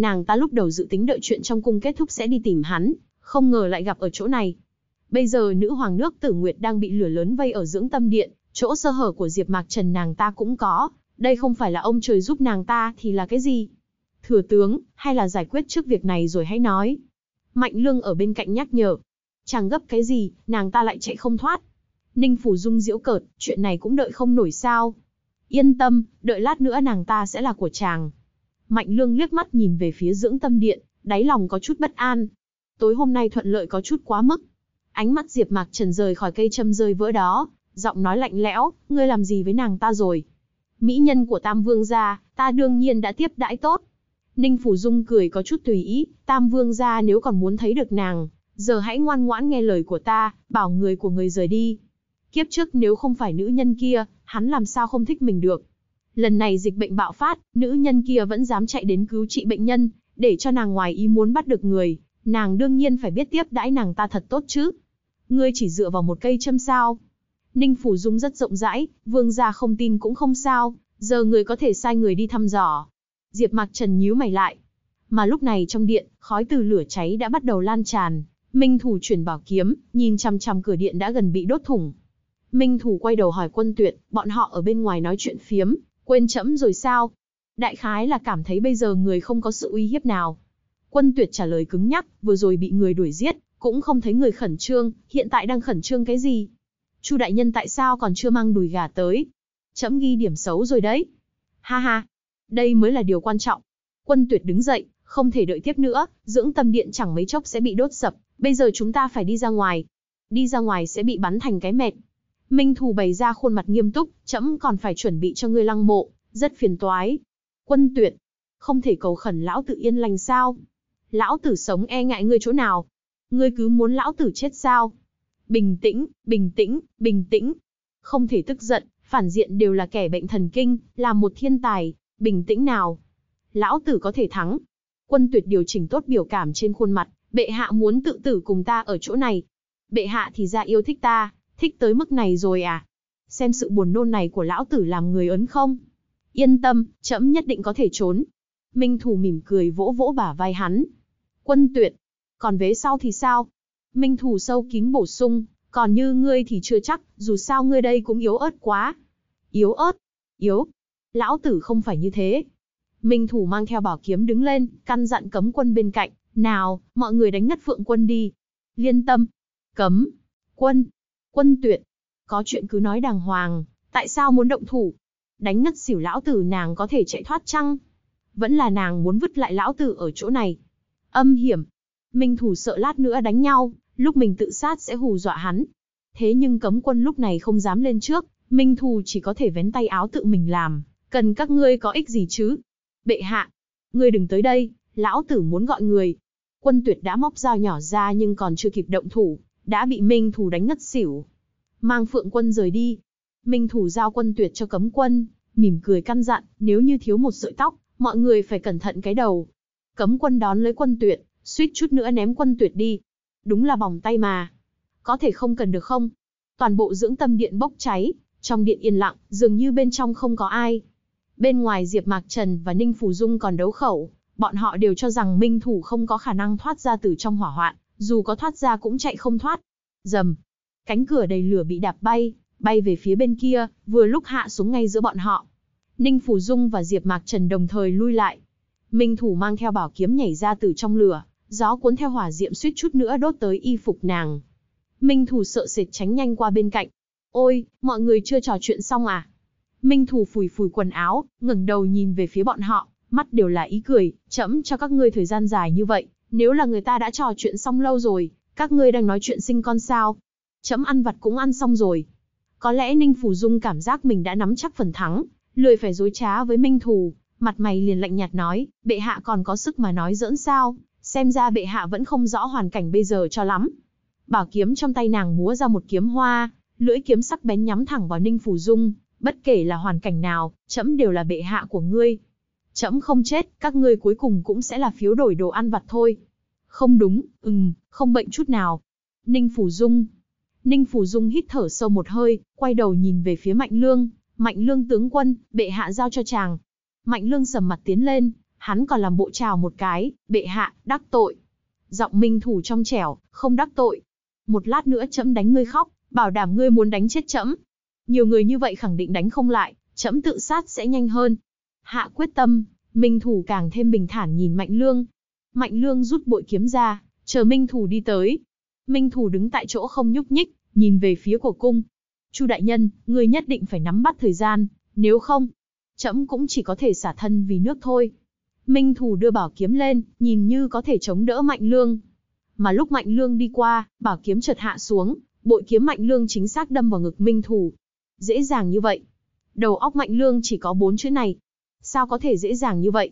nàng ta lúc đầu dự tính đợi chuyện trong cung kết thúc sẽ đi tìm hắn, không ngờ lại gặp ở chỗ này. Bây giờ nữ hoàng nước Tử Nguyệt đang bị lửa lớn vây ở dưỡng tâm điện, chỗ sơ hở của Diệp Mạc Trần nàng ta cũng có, đây không phải là ông trời giúp nàng ta thì là cái gì? Thừa tướng, hay là giải quyết trước việc này rồi hãy nói. Mạnh Lương ở bên cạnh nhắc nhở. Chẳng gấp cái gì, nàng ta lại chạy không thoát. Ninh Phủ Dung diễu cợt, chuyện này cũng đợi không nổi sao? Yên tâm, đợi lát nữa nàng ta sẽ là của chàng. Mạnh Lương liếc mắt nhìn về phía dưỡng tâm điện, đáy lòng có chút bất an. Tối hôm nay thuận lợi có chút quá mức. Ánh mắt Diệp Mạc Trần rời khỏi cây châm rơi vỡ đó, giọng nói lạnh lẽo, ngươi làm gì với nàng ta rồi? Mỹ nhân của Tam Vương gia, ta đương nhiên đã tiếp đãi tốt. Ninh Phủ Dung cười có chút tùy ý, Tam Vương gia nếu còn muốn thấy được nàng, giờ hãy ngoan ngoãn nghe lời của ta, bảo người của người rời đi. Kiếp trước nếu không phải nữ nhân kia, hắn làm sao không thích mình được? Lần này dịch bệnh bạo phát, nữ nhân kia vẫn dám chạy đến cứu trị bệnh nhân, để cho nàng ngoài ý muốn bắt được người, nàng đương nhiên phải biết tiếp đãi nàng ta thật tốt chứ. Ngươi chỉ dựa vào một cây châm sao. Ninh Phủ Dung rất rộng rãi, vương gia không tin cũng không sao, giờ người có thể sai người đi thăm dò. Diệp Mạc Trần nhíu mày lại. Mà lúc này trong điện, khói từ lửa cháy đã bắt đầu lan tràn, Minh Thủ chuyển bảo kiếm, nhìn chằm chằm cửa điện đã gần bị đốt thủng. Minh Thủ quay đầu hỏi Quân Tuyệt, bọn họ ở bên ngoài nói chuyện phiếm, Quên chẫm rồi sao? Đại khái là cảm thấy bây giờ người không có sự uy hiếp nào. Quân tuyệt trả lời cứng nhắc, vừa rồi bị người đuổi giết, cũng không thấy người khẩn trương, hiện tại đang khẩn trương cái gì? Chu đại nhân tại sao còn chưa mang đùi gà tới? Chấm ghi điểm xấu rồi đấy. Ha ha, đây mới là điều quan trọng. Quân tuyệt đứng dậy, không thể đợi tiếp nữa, dưỡng tâm điện chẳng mấy chốc sẽ bị đốt sập, bây giờ chúng ta phải đi ra ngoài. Đi ra ngoài sẽ bị bắn thành cái mệt, Minh Thù bày ra khuôn mặt nghiêm túc, chấm còn phải chuẩn bị cho ngươi lăng mộ, rất phiền toái. Quân tuyệt, không thể cầu khẩn lão tử yên lành sao? Lão tử sống e ngại ngươi chỗ nào? Ngươi cứ muốn lão tử chết sao? Bình tĩnh, bình tĩnh, bình tĩnh. Không thể tức giận, phản diện đều là kẻ bệnh thần kinh, là một thiên tài, bình tĩnh nào. Lão tử có thể thắng. Quân tuyệt điều chỉnh tốt biểu cảm trên khuôn mặt, bệ hạ muốn tự tử cùng ta ở chỗ này. Bệ hạ thì ra yêu thích ta, Thích tới mức này rồi à? Xem sự buồn nôn này của lão tử làm người ấn không? Yên tâm, trẫm nhất định có thể trốn. Minh Thù mỉm cười vỗ vỗ bả vai hắn. Quân tuyệt. Còn vế sau thì sao? Minh Thù sâu kín bổ sung, còn như ngươi thì chưa chắc, dù sao ngươi đây cũng yếu ớt quá. Yếu ớt? Yếu? Lão tử không phải như thế. Minh Thủ mang theo bảo kiếm đứng lên, căn dặn cấm quân bên cạnh, nào, mọi người đánh ngất phượng quân đi. Liên tâm, cấm, quân, Quân tuyệt, có chuyện cứ nói đàng hoàng, tại sao muốn động thủ? Đánh ngất xỉu lão tử nàng có thể chạy thoát chăng? Vẫn là nàng muốn vứt lại lão tử ở chỗ này. Âm hiểm. Minh thủ sợ lát nữa đánh nhau, lúc mình tự sát sẽ hù dọa hắn. Thế nhưng cấm quân lúc này không dám lên trước, Minh Thủ chỉ có thể vén tay áo tự mình làm, cần các ngươi có ích gì chứ? Bệ hạ, ngươi đừng tới đây, lão tử muốn gọi người. Quân tuyệt đã móc dao nhỏ ra nhưng còn chưa kịp động thủ, đã bị Minh Thủ đánh ngất xỉu. Mang Phượng quân rời đi. Minh Thủ giao quân tuyệt cho cấm quân, mỉm cười căn dặn, nếu như thiếu một sợi tóc, mọi người phải cẩn thận cái đầu. Cấm quân đón lấy quân tuyệt, suýt chút nữa ném quân tuyệt đi. Đúng là vòng tay mà. Có thể không cần được không? Toàn bộ dưỡng tâm điện bốc cháy, trong điện yên lặng, dường như bên trong không có ai. Bên ngoài Diệp Mạc Trần và Ninh Phù Dung còn đấu khẩu, bọn họ đều cho rằng Minh Thủ không có khả năng thoát ra từ trong hỏa hoạn, dù có thoát ra cũng chạy không thoát. Dầm, cánh cửa đầy lửa bị đạp bay, bay về phía bên kia, vừa lúc hạ xuống ngay giữa bọn họ. Ninh Phủ Dung và Diệp Mạc Trần đồng thời lui lại. Minh Thủ mang theo bảo kiếm nhảy ra từ trong lửa, gió cuốn theo hỏa diệm suýt chút nữa đốt tới y phục nàng. Minh Thủ sợ sệt tránh nhanh qua bên cạnh. "Ôi, mọi người chưa trò chuyện xong à?" Minh Thủ phủi phủi quần áo, ngẩng đầu nhìn về phía bọn họ, mắt đều là ý cười, "Chậm cho các ngươi thời gian dài như vậy, nếu là người ta đã trò chuyện xong lâu rồi, các ngươi đang nói chuyện sinh con sao? Chấm ăn vặt cũng ăn xong rồi. Có lẽ Ninh Phủ Dung cảm giác mình đã nắm chắc phần thắng, lười phải dối trá với Minh Thù, mặt mày liền lạnh nhạt nói, bệ hạ còn có sức mà nói giỡn sao, xem ra bệ hạ vẫn không rõ hoàn cảnh bây giờ cho lắm. Bảo kiếm trong tay nàng múa ra một kiếm hoa, lưỡi kiếm sắc bén nhắm thẳng vào Ninh Phủ Dung, bất kể là hoàn cảnh nào, chấm đều là bệ hạ của ngươi, Chấm không chết, các ngươi cuối cùng cũng sẽ là phiếu đổi đồ ăn vặt thôi. Không đúng, ừm, không bệnh chút nào. Ninh Phủ Dung. Ninh Phủ Dung hít thở sâu một hơi, quay đầu nhìn về phía Mạnh Lương. Mạnh Lương tướng quân, bệ hạ giao cho chàng. Mạnh Lương sầm mặt tiến lên, hắn còn làm bộ trào một cái, bệ hạ, đắc tội. Giọng minh thủ trong trẻo, không đắc tội. Một lát nữa chấm đánh ngươi khóc, bảo đảm ngươi muốn đánh chết chấm. Nhiều người như vậy khẳng định đánh không lại, chấm tự sát sẽ nhanh hơn, Hạ quyết tâm, Minh Thủ càng thêm bình thản nhìn Mạnh Lương. Mạnh Lương rút bội kiếm ra, chờ Minh Thủ đi tới. Minh Thủ đứng tại chỗ không nhúc nhích, nhìn về phía của cung. Chu đại nhân, người nhất định phải nắm bắt thời gian, nếu không, trẫm cũng chỉ có thể xả thân vì nước thôi. Minh Thủ đưa bảo kiếm lên, nhìn như có thể chống đỡ Mạnh Lương. Mà lúc Mạnh Lương đi qua, bảo kiếm chợt hạ xuống, bội kiếm Mạnh Lương chính xác đâm vào ngực Minh Thủ. Dễ dàng như vậy. Đầu óc Mạnh Lương chỉ có bốn chữ này, Sao có thể dễ dàng như vậy?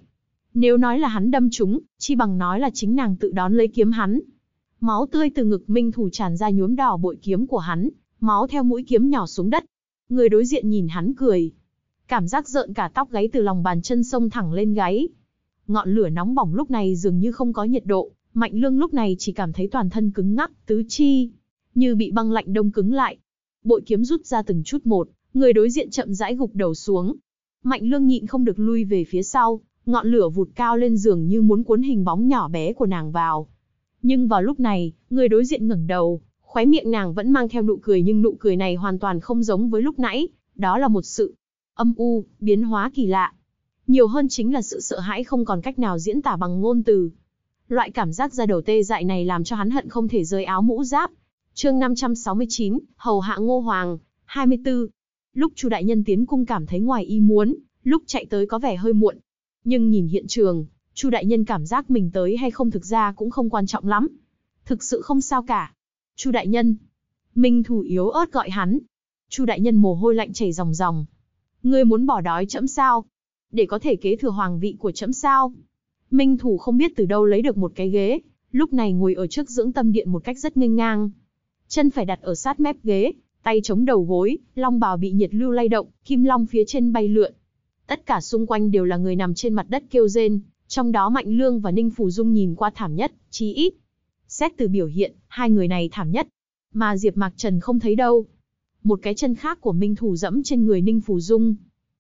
Nếu nói là hắn đâm chúng, chi bằng nói là chính nàng tự đón lấy kiếm hắn. Máu tươi từ ngực Minh Thù tràn ra nhuốm đỏ bội kiếm của hắn, máu theo mũi kiếm nhỏ xuống đất. Người đối diện nhìn hắn cười. Cảm giác rợn cả tóc gáy từ lòng bàn chân sông thẳng lên gáy. Ngọn lửa nóng bỏng lúc này dường như không có nhiệt độ, Mạnh Lương lúc này chỉ cảm thấy toàn thân cứng ngắc, tứ chi như bị băng lạnh đông cứng lại. Bội kiếm rút ra từng chút một, người đối diện chậm rãi gục đầu xuống, Mạnh lương nhịn không được lui về phía sau, ngọn lửa vụt cao lên giường như muốn cuốn hình bóng nhỏ bé của nàng vào. Nhưng vào lúc này, người đối diện ngẩng đầu, khóe miệng nàng vẫn mang theo nụ cười nhưng nụ cười này hoàn toàn không giống với lúc nãy, đó là một sự âm u, biến hóa kỳ lạ. Nhiều hơn chính là sự sợ hãi không còn cách nào diễn tả bằng ngôn từ. Loại cảm giác ra đầu tê dại này làm cho hắn hận không thể rơi áo mũ giáp. Chương 569, Hầu hạ Ngô Hoàng, 24, Lúc Chu đại nhân tiến cung cảm thấy ngoài ý muốn, lúc chạy tới có vẻ hơi muộn. Nhưng nhìn hiện trường, Chu đại nhân cảm giác mình tới hay không thực ra cũng không quan trọng lắm. Thực sự không sao cả. Chu đại nhân. Minh thủ yếu ớt gọi hắn. Chu đại nhân mồ hôi lạnh chảy ròng ròng. Ngươi muốn bỏ đói chẫm sao? Để có thể kế thừa hoàng vị của chẫm sao? Minh thủ không biết từ đâu lấy được một cái ghế, lúc này ngồi ở trước dưỡng tâm điện một cách rất nghênh ngang. Chân phải đặt ở sát mép ghế, Tay chống đầu gối, long bào bị nhiệt lưu lay động, kim long phía trên bay lượn. Tất cả xung quanh đều là người nằm trên mặt đất kêu rên, trong đó Mạnh Lương và Ninh Phủ Dung nhìn qua thảm nhất, chí ít. Xét từ biểu hiện, hai người này thảm nhất. Mà Diệp Mạc Trần không thấy đâu. Một cái chân khác của Minh Thủ dẫm trên người Ninh Phủ Dung.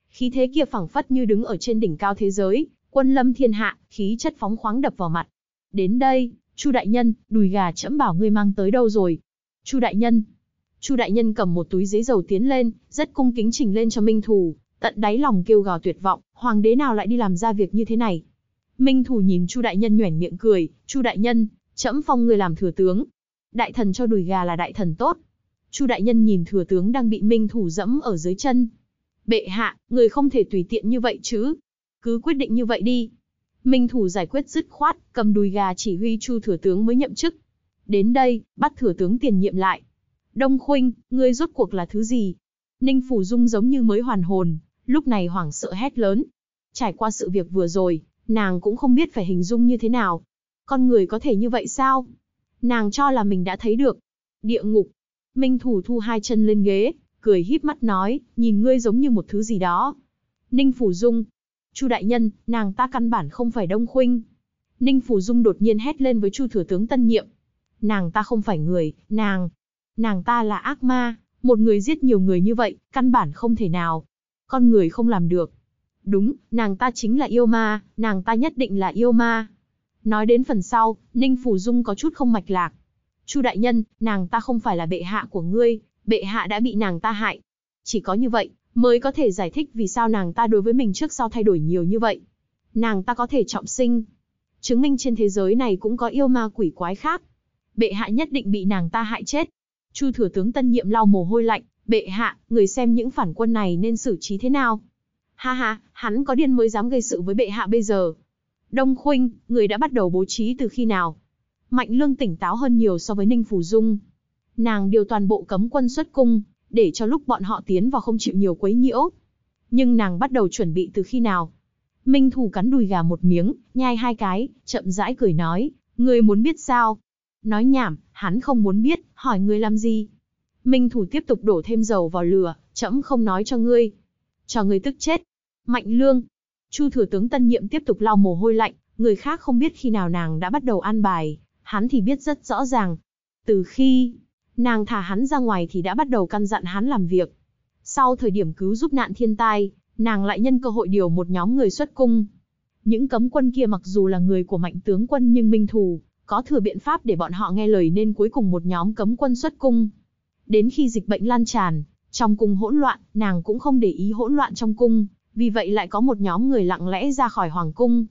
Khí thế kia phảng phất như đứng ở trên đỉnh cao thế giới, quân lâm thiên hạ, khí chất phóng khoáng đập vào mặt. Đến đây, Chu đại nhân, đùi gà chẫm bảo ngươi mang tới đâu rồi? Chu đại nhân, Chu đại nhân cầm một túi giấy dầu tiến lên, rất cung kính trình lên cho Minh Thù, tận đáy lòng kêu gào tuyệt vọng, hoàng đế nào lại đi làm ra việc như thế này. Minh Thù nhìn Chu đại nhân nhoẻn miệng cười, "Chu đại nhân, trẫm phong người làm thừa tướng. Đại thần cho đùi gà là đại thần tốt." Chu đại nhân nhìn thừa tướng đang bị Minh Thù dẫm ở dưới chân. "Bệ hạ, người không thể tùy tiện như vậy chứ. Cứ quyết định như vậy đi." Minh Thù giải quyết dứt khoát, cầm đùi gà chỉ huy Chu thừa tướng mới nhậm chức. Đến đây, bắt thừa tướng tiền nhiệm lại, Đông Khuynh, ngươi rốt cuộc là thứ gì? Ninh Phủ Dung giống như mới hoàn hồn, lúc này hoảng sợ hét lớn. Trải qua sự việc vừa rồi, nàng cũng không biết phải hình dung như thế nào. Con người có thể như vậy sao? Nàng cho là mình đã thấy được. Địa ngục. Minh Thủ thu hai chân lên ghế, cười híp mắt nói, nhìn ngươi giống như một thứ gì đó. Ninh Phủ Dung. Chu đại nhân, nàng ta căn bản không phải Đông Khuynh. Ninh Phủ Dung đột nhiên hét lên với Chu thừa tướng Tân Nhiệm. Nàng ta không phải người, nàng, Nàng ta là ác ma, một người giết nhiều người như vậy, căn bản không thể nào. Con người không làm được. Đúng, nàng ta chính là yêu ma, nàng ta nhất định là yêu ma. Nói đến phần sau, Ninh Phủ Dung có chút không mạch lạc. Chu đại nhân, nàng ta không phải là bệ hạ của ngươi, bệ hạ đã bị nàng ta hại. Chỉ có như vậy, mới có thể giải thích vì sao nàng ta đối với mình trước sau thay đổi nhiều như vậy. Nàng ta có thể trọng sinh. Chứng minh trên thế giới này cũng có yêu ma quỷ quái khác. Bệ hạ nhất định bị nàng ta hại chết. Chu thừa tướng tân nhiệm lau mồ hôi lạnh, bệ hạ, người xem những phản quân này nên xử trí thế nào? Ha ha, hắn có điên mới dám gây sự với bệ hạ bây giờ. Đông Khuynh, người đã bắt đầu bố trí từ khi nào? Mạnh Lương tỉnh táo hơn nhiều so với Ninh Phủ Dung. Nàng điều toàn bộ cấm quân xuất cung, để cho lúc bọn họ tiến vào không chịu nhiều quấy nhiễu. Nhưng nàng bắt đầu chuẩn bị từ khi nào? Minh Thù cắn đùi gà một miếng, nhai hai cái, chậm rãi cười nói, người muốn biết sao? Nói nhảm, hắn không muốn biết, hỏi ngươi làm gì. Minh thủ tiếp tục đổ thêm dầu vào lửa, trẫm không nói cho ngươi. Cho ngươi tức chết. Mạnh lương. Chu thừa tướng tân nhiệm tiếp tục lau mồ hôi lạnh, người khác không biết khi nào nàng đã bắt đầu ăn bài, hắn thì biết rất rõ ràng. Từ khi nàng thả hắn ra ngoài thì đã bắt đầu căn dặn hắn làm việc. Sau thời điểm cứu giúp nạn thiên tai, nàng lại nhân cơ hội điều một nhóm người xuất cung. Những cấm quân kia mặc dù là người của mạnh tướng quân nhưng minh thù, có thừa biện pháp để bọn họ nghe lời nên cuối cùng một nhóm cấm quân xuất cung. Đến khi dịch bệnh lan tràn, trong cung hỗn loạn, nàng cũng không để ý hỗn loạn trong cung, vì vậy lại có một nhóm người lặng lẽ ra khỏi hoàng cung.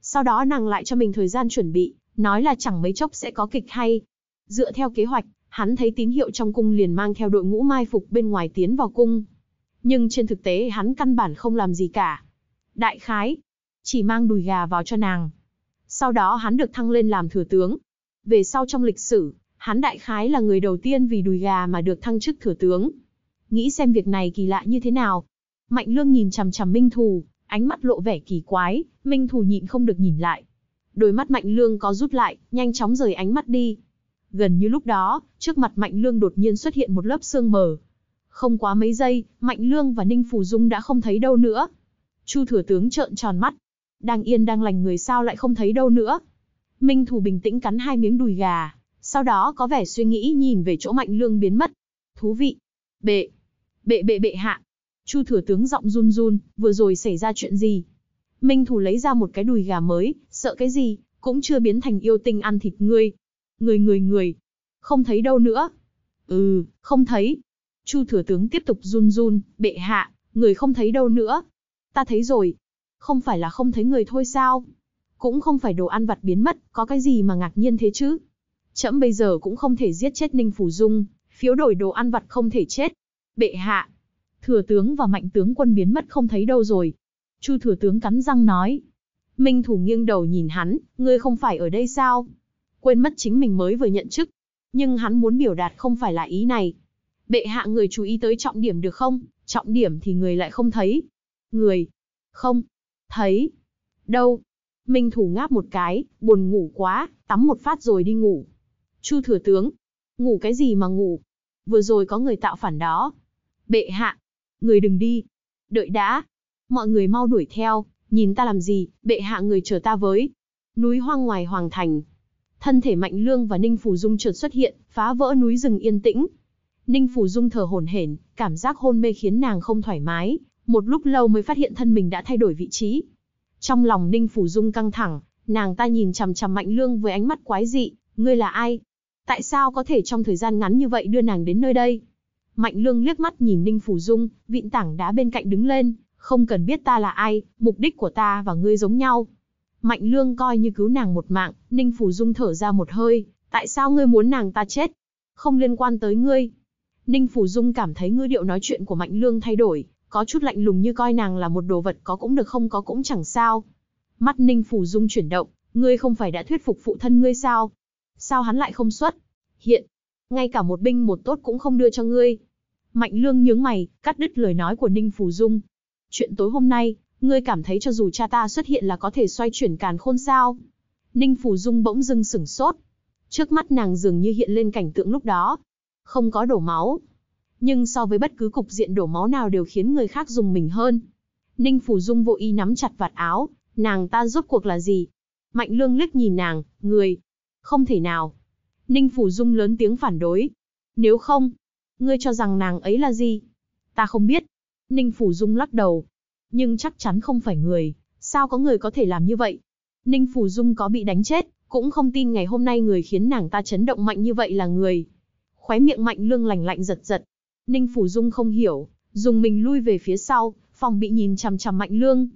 Sau đó nàng lại cho mình thời gian chuẩn bị, nói là chẳng mấy chốc sẽ có kịch hay. Dựa theo kế hoạch, hắn thấy tín hiệu trong cung liền mang theo đội ngũ mai phục bên ngoài tiến vào cung. Nhưng trên thực tế hắn căn bản không làm gì cả. Đại khái, chỉ mang đùi gà vào cho nàng, sau đó hắn được thăng lên làm thừa tướng. Về sau trong lịch sử, hắn đại khái là người đầu tiên vì đùi gà mà được thăng chức thừa tướng. Nghĩ xem việc này kỳ lạ như thế nào. Mạnh Lương nhìn chằm chằm Minh Thù, ánh mắt lộ vẻ kỳ quái, Minh Thù nhịn không được nhìn lại. Đôi mắt Mạnh Lương có rút lại, nhanh chóng rời ánh mắt đi. Gần như lúc đó, trước mặt Mạnh Lương đột nhiên xuất hiện một lớp sương mờ. Không quá mấy giây, Mạnh Lương và Ninh Phù Dung đã không thấy đâu nữa. Chu thừa tướng trợn tròn mắt, đang yên đang lành người sao lại không thấy đâu nữa. Minh Thù bình tĩnh cắn hai miếng đùi gà, sau đó có vẻ suy nghĩ nhìn về chỗ Mạnh Lương biến mất. Thú vị. Bệ. Bệ bệ bệ hạ. Chu thừa tướng giọng run run, vừa rồi xảy ra chuyện gì? Minh Thù lấy ra một cái đùi gà mới, sợ cái gì, cũng chưa biến thành yêu tinh ăn thịt ngươi. Người người người. Không thấy đâu nữa. Ừ, không thấy. Chu thừa tướng tiếp tục run run, bệ hạ, người không thấy đâu nữa. Ta thấy rồi, không phải là không thấy người thôi sao? Cũng không phải đồ ăn vặt biến mất, có cái gì mà ngạc nhiên thế chứ? Chấm bây giờ cũng không thể giết chết Ninh Phủ Dung, phiếu đổi đồ ăn vặt không thể chết. Bệ hạ, thừa tướng và mạnh tướng quân biến mất không thấy đâu rồi. Chu thừa tướng cắn răng nói. Minh thủ nghiêng đầu nhìn hắn, ngươi không phải ở đây sao? Quên mất chính mình mới vừa nhận chức. Nhưng hắn muốn biểu đạt không phải là ý này. Bệ hạ người chú ý tới trọng điểm được không? Trọng điểm thì người lại không thấy. Người. Không, thấy. Đâu? Minh thủ ngáp một cái, buồn ngủ quá, tắm một phát rồi đi ngủ. Chu thừa tướng. Ngủ cái gì mà ngủ? Vừa rồi có người tạo phản đó. Bệ hạ. Người đừng đi. Đợi đã. Mọi người mau đuổi theo, nhìn ta làm gì, bệ hạ người chờ ta với. Núi hoang ngoài hoàng thành. Thân thể Mạnh Lương và Ninh Phủ Dung chợt xuất hiện, phá vỡ núi rừng yên tĩnh. Ninh Phủ Dung thở hổn hển, cảm giác hôn mê khiến nàng không thoải mái, một lúc lâu mới phát hiện thân mình đã thay đổi vị trí. Trong lòng Ninh Phủ Dung căng thẳng, nàng ta nhìn chằm chằm Mạnh Lương với ánh mắt quái dị, ngươi là ai? Tại sao có thể trong thời gian ngắn như vậy đưa nàng đến nơi đây? Mạnh Lương liếc mắt nhìn Ninh Phủ Dung, vịn tảng đá bên cạnh đứng lên, không cần biết ta là ai, mục đích của ta và ngươi giống nhau. Mạnh Lương coi như cứu nàng một mạng, Ninh Phủ Dung thở ra một hơi, tại sao ngươi muốn nàng ta chết? Không liên quan tới ngươi. Ninh Phủ Dung cảm thấy ngư điệu nói chuyện của Mạnh Lương thay đổi, có chút lạnh lùng như coi nàng là một đồ vật có cũng được không có cũng chẳng sao. Mắt Ninh Phủ Dung chuyển động, ngươi không phải đã thuyết phục phụ thân ngươi sao? Sao hắn lại không xuất? Hiện, ngay cả một binh một tốt cũng không đưa cho ngươi. Mạnh Lương nhướng mày, cắt đứt lời nói của Ninh Phủ Dung. Chuyện tối hôm nay, ngươi cảm thấy cho dù cha ta xuất hiện là có thể xoay chuyển càn khôn sao? Ninh Phủ Dung bỗng dưng sửng sốt. Trước mắt nàng dường như hiện lên cảnh tượng lúc đó. Không có đổ máu, nhưng so với bất cứ cục diện đổ máu nào đều khiến người khác dùng mình hơn. Ninh Phủ Dung vô y nắm chặt vạt áo, nàng ta rốt cuộc là gì? Mạnh Lương liếc nhìn nàng, người. Không thể nào. Ninh Phủ Dung lớn tiếng phản đối. Nếu không, ngươi cho rằng nàng ấy là gì? Ta không biết. Ninh Phủ Dung lắc đầu. Nhưng chắc chắn không phải người, sao có người có thể làm như vậy? Ninh Phủ Dung có bị đánh chết, cũng không tin ngày hôm nay người khiến nàng ta chấn động mạnh như vậy là người. Khóe miệng mạnh lương lành lạnh giật giật, Ninh Phủ Dung không hiểu, dùng mình lui về phía sau, phòng bị nhìn chằm chằm Mạnh Lương.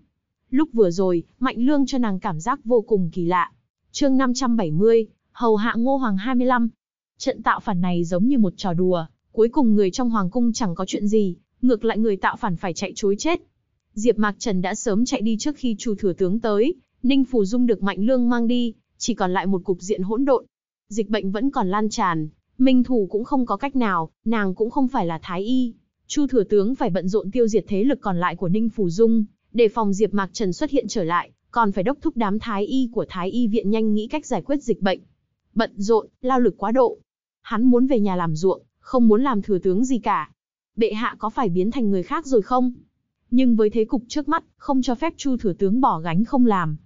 Lúc vừa rồi, Mạnh Lương cho nàng cảm giác vô cùng kỳ lạ. chương 570, hầu hạ ngô hoàng 25. Trận tạo phản này giống như một trò đùa, cuối cùng người trong hoàng cung chẳng có chuyện gì, ngược lại người tạo phản phải chạy chối chết. Diệp Mạc Trần đã sớm chạy đi trước khi Chu thừa tướng tới, Ninh Phủ Dung được Mạnh Lương mang đi, chỉ còn lại một cục diện hỗn độn. Dịch bệnh vẫn còn lan tràn, Minh thủ cũng không có cách nào, nàng cũng không phải là thái y. Chu thừa tướng phải bận rộn tiêu diệt thế lực còn lại của Ninh Phủ Dung, để phòng Diệp Mạc Trần xuất hiện trở lại, còn phải đốc thúc đám thái y của thái y viện nhanh nghĩ cách giải quyết dịch bệnh. Bận rộn, lao lực quá độ. Hắn muốn về nhà làm ruộng, không muốn làm thừa tướng gì cả. Bệ hạ có phải biến thành người khác rồi không? Nhưng với thế cục trước mắt, không cho phép Chu thừa tướng bỏ gánh không làm.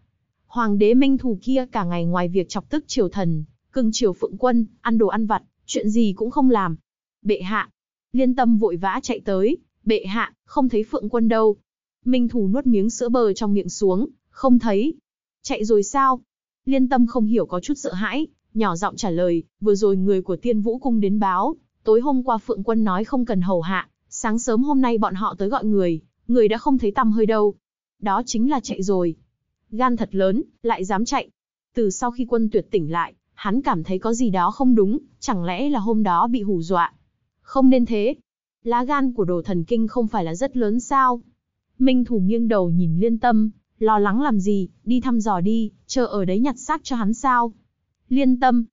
Hoàng đế Minh Thù kia cả ngày ngoài việc chọc tức triều thần, cưng triều phượng quân, ăn đồ ăn vặt, Chuyện gì cũng không làm. Bệ hạ. Liên tâm vội vã chạy tới. Bệ hạ, không thấy phượng quân đâu. Minh thủ nuốt miếng sữa bờ trong miệng xuống, không thấy. Chạy rồi sao? Liên tâm không hiểu có chút sợ hãi, nhỏ giọng trả lời, vừa rồi người của tiên vũ cung đến báo. Tối hôm qua Phượng Quân nói không cần hầu hạ, sáng sớm hôm nay bọn họ tới gọi người, người đã không thấy tăm hơi đâu. Đó chính là chạy rồi. Gan thật lớn, lại dám chạy. Từ sau khi quân tuyệt tỉnh lại, hắn cảm thấy có gì đó không đúng, Chẳng lẽ là hôm đó bị hù dọa? Không nên thế. Lá gan của đồ thần kinh không phải là rất lớn sao? Minh thủ nghiêng đầu nhìn liên tâm, lo lắng làm gì, đi thăm dò đi, chờ ở đấy nhặt xác cho hắn sao? Liên tâm.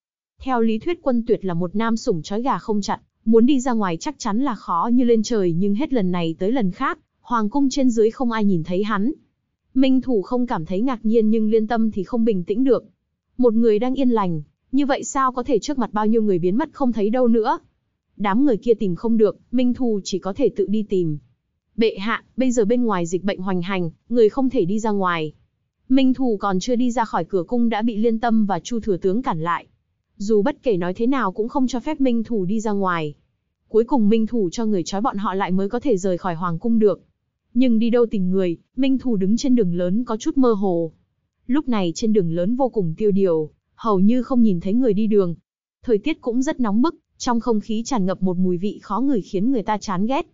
Theo lý thuyết quân tuyệt là một nam sủng trói gà không chặt, muốn đi ra ngoài chắc chắn là khó như lên trời nhưng hết lần này tới lần khác, hoàng cung trên dưới không ai nhìn thấy hắn. Minh thủ không cảm thấy ngạc nhiên nhưng liên tâm thì không bình tĩnh được. Một người đang yên lành, như vậy sao có thể trước mặt bao nhiêu người biến mất không thấy đâu nữa? Đám người kia tìm không được, Minh Thù chỉ có thể tự đi tìm. Bệ hạ, bây giờ bên ngoài dịch bệnh hoành hành, người không thể đi ra ngoài. Minh Thù còn chưa đi ra khỏi cửa cung đã bị Liên Tâm và Chu Thừa Tướng cản lại. Dù bất kể nói thế nào cũng không cho phép Minh Thù đi ra ngoài. Cuối cùng Minh Thù cho người trói bọn họ lại mới có thể rời khỏi Hoàng Cung được. Nhưng đi đâu tìm người, Minh Thù đứng trên đường lớn có chút mơ hồ. Lúc này trên đường lớn vô cùng tiêu điều, hầu như không nhìn thấy người đi đường. Thời tiết cũng rất nóng bức, trong không khí tràn ngập một mùi vị khó người khiến người ta chán ghét.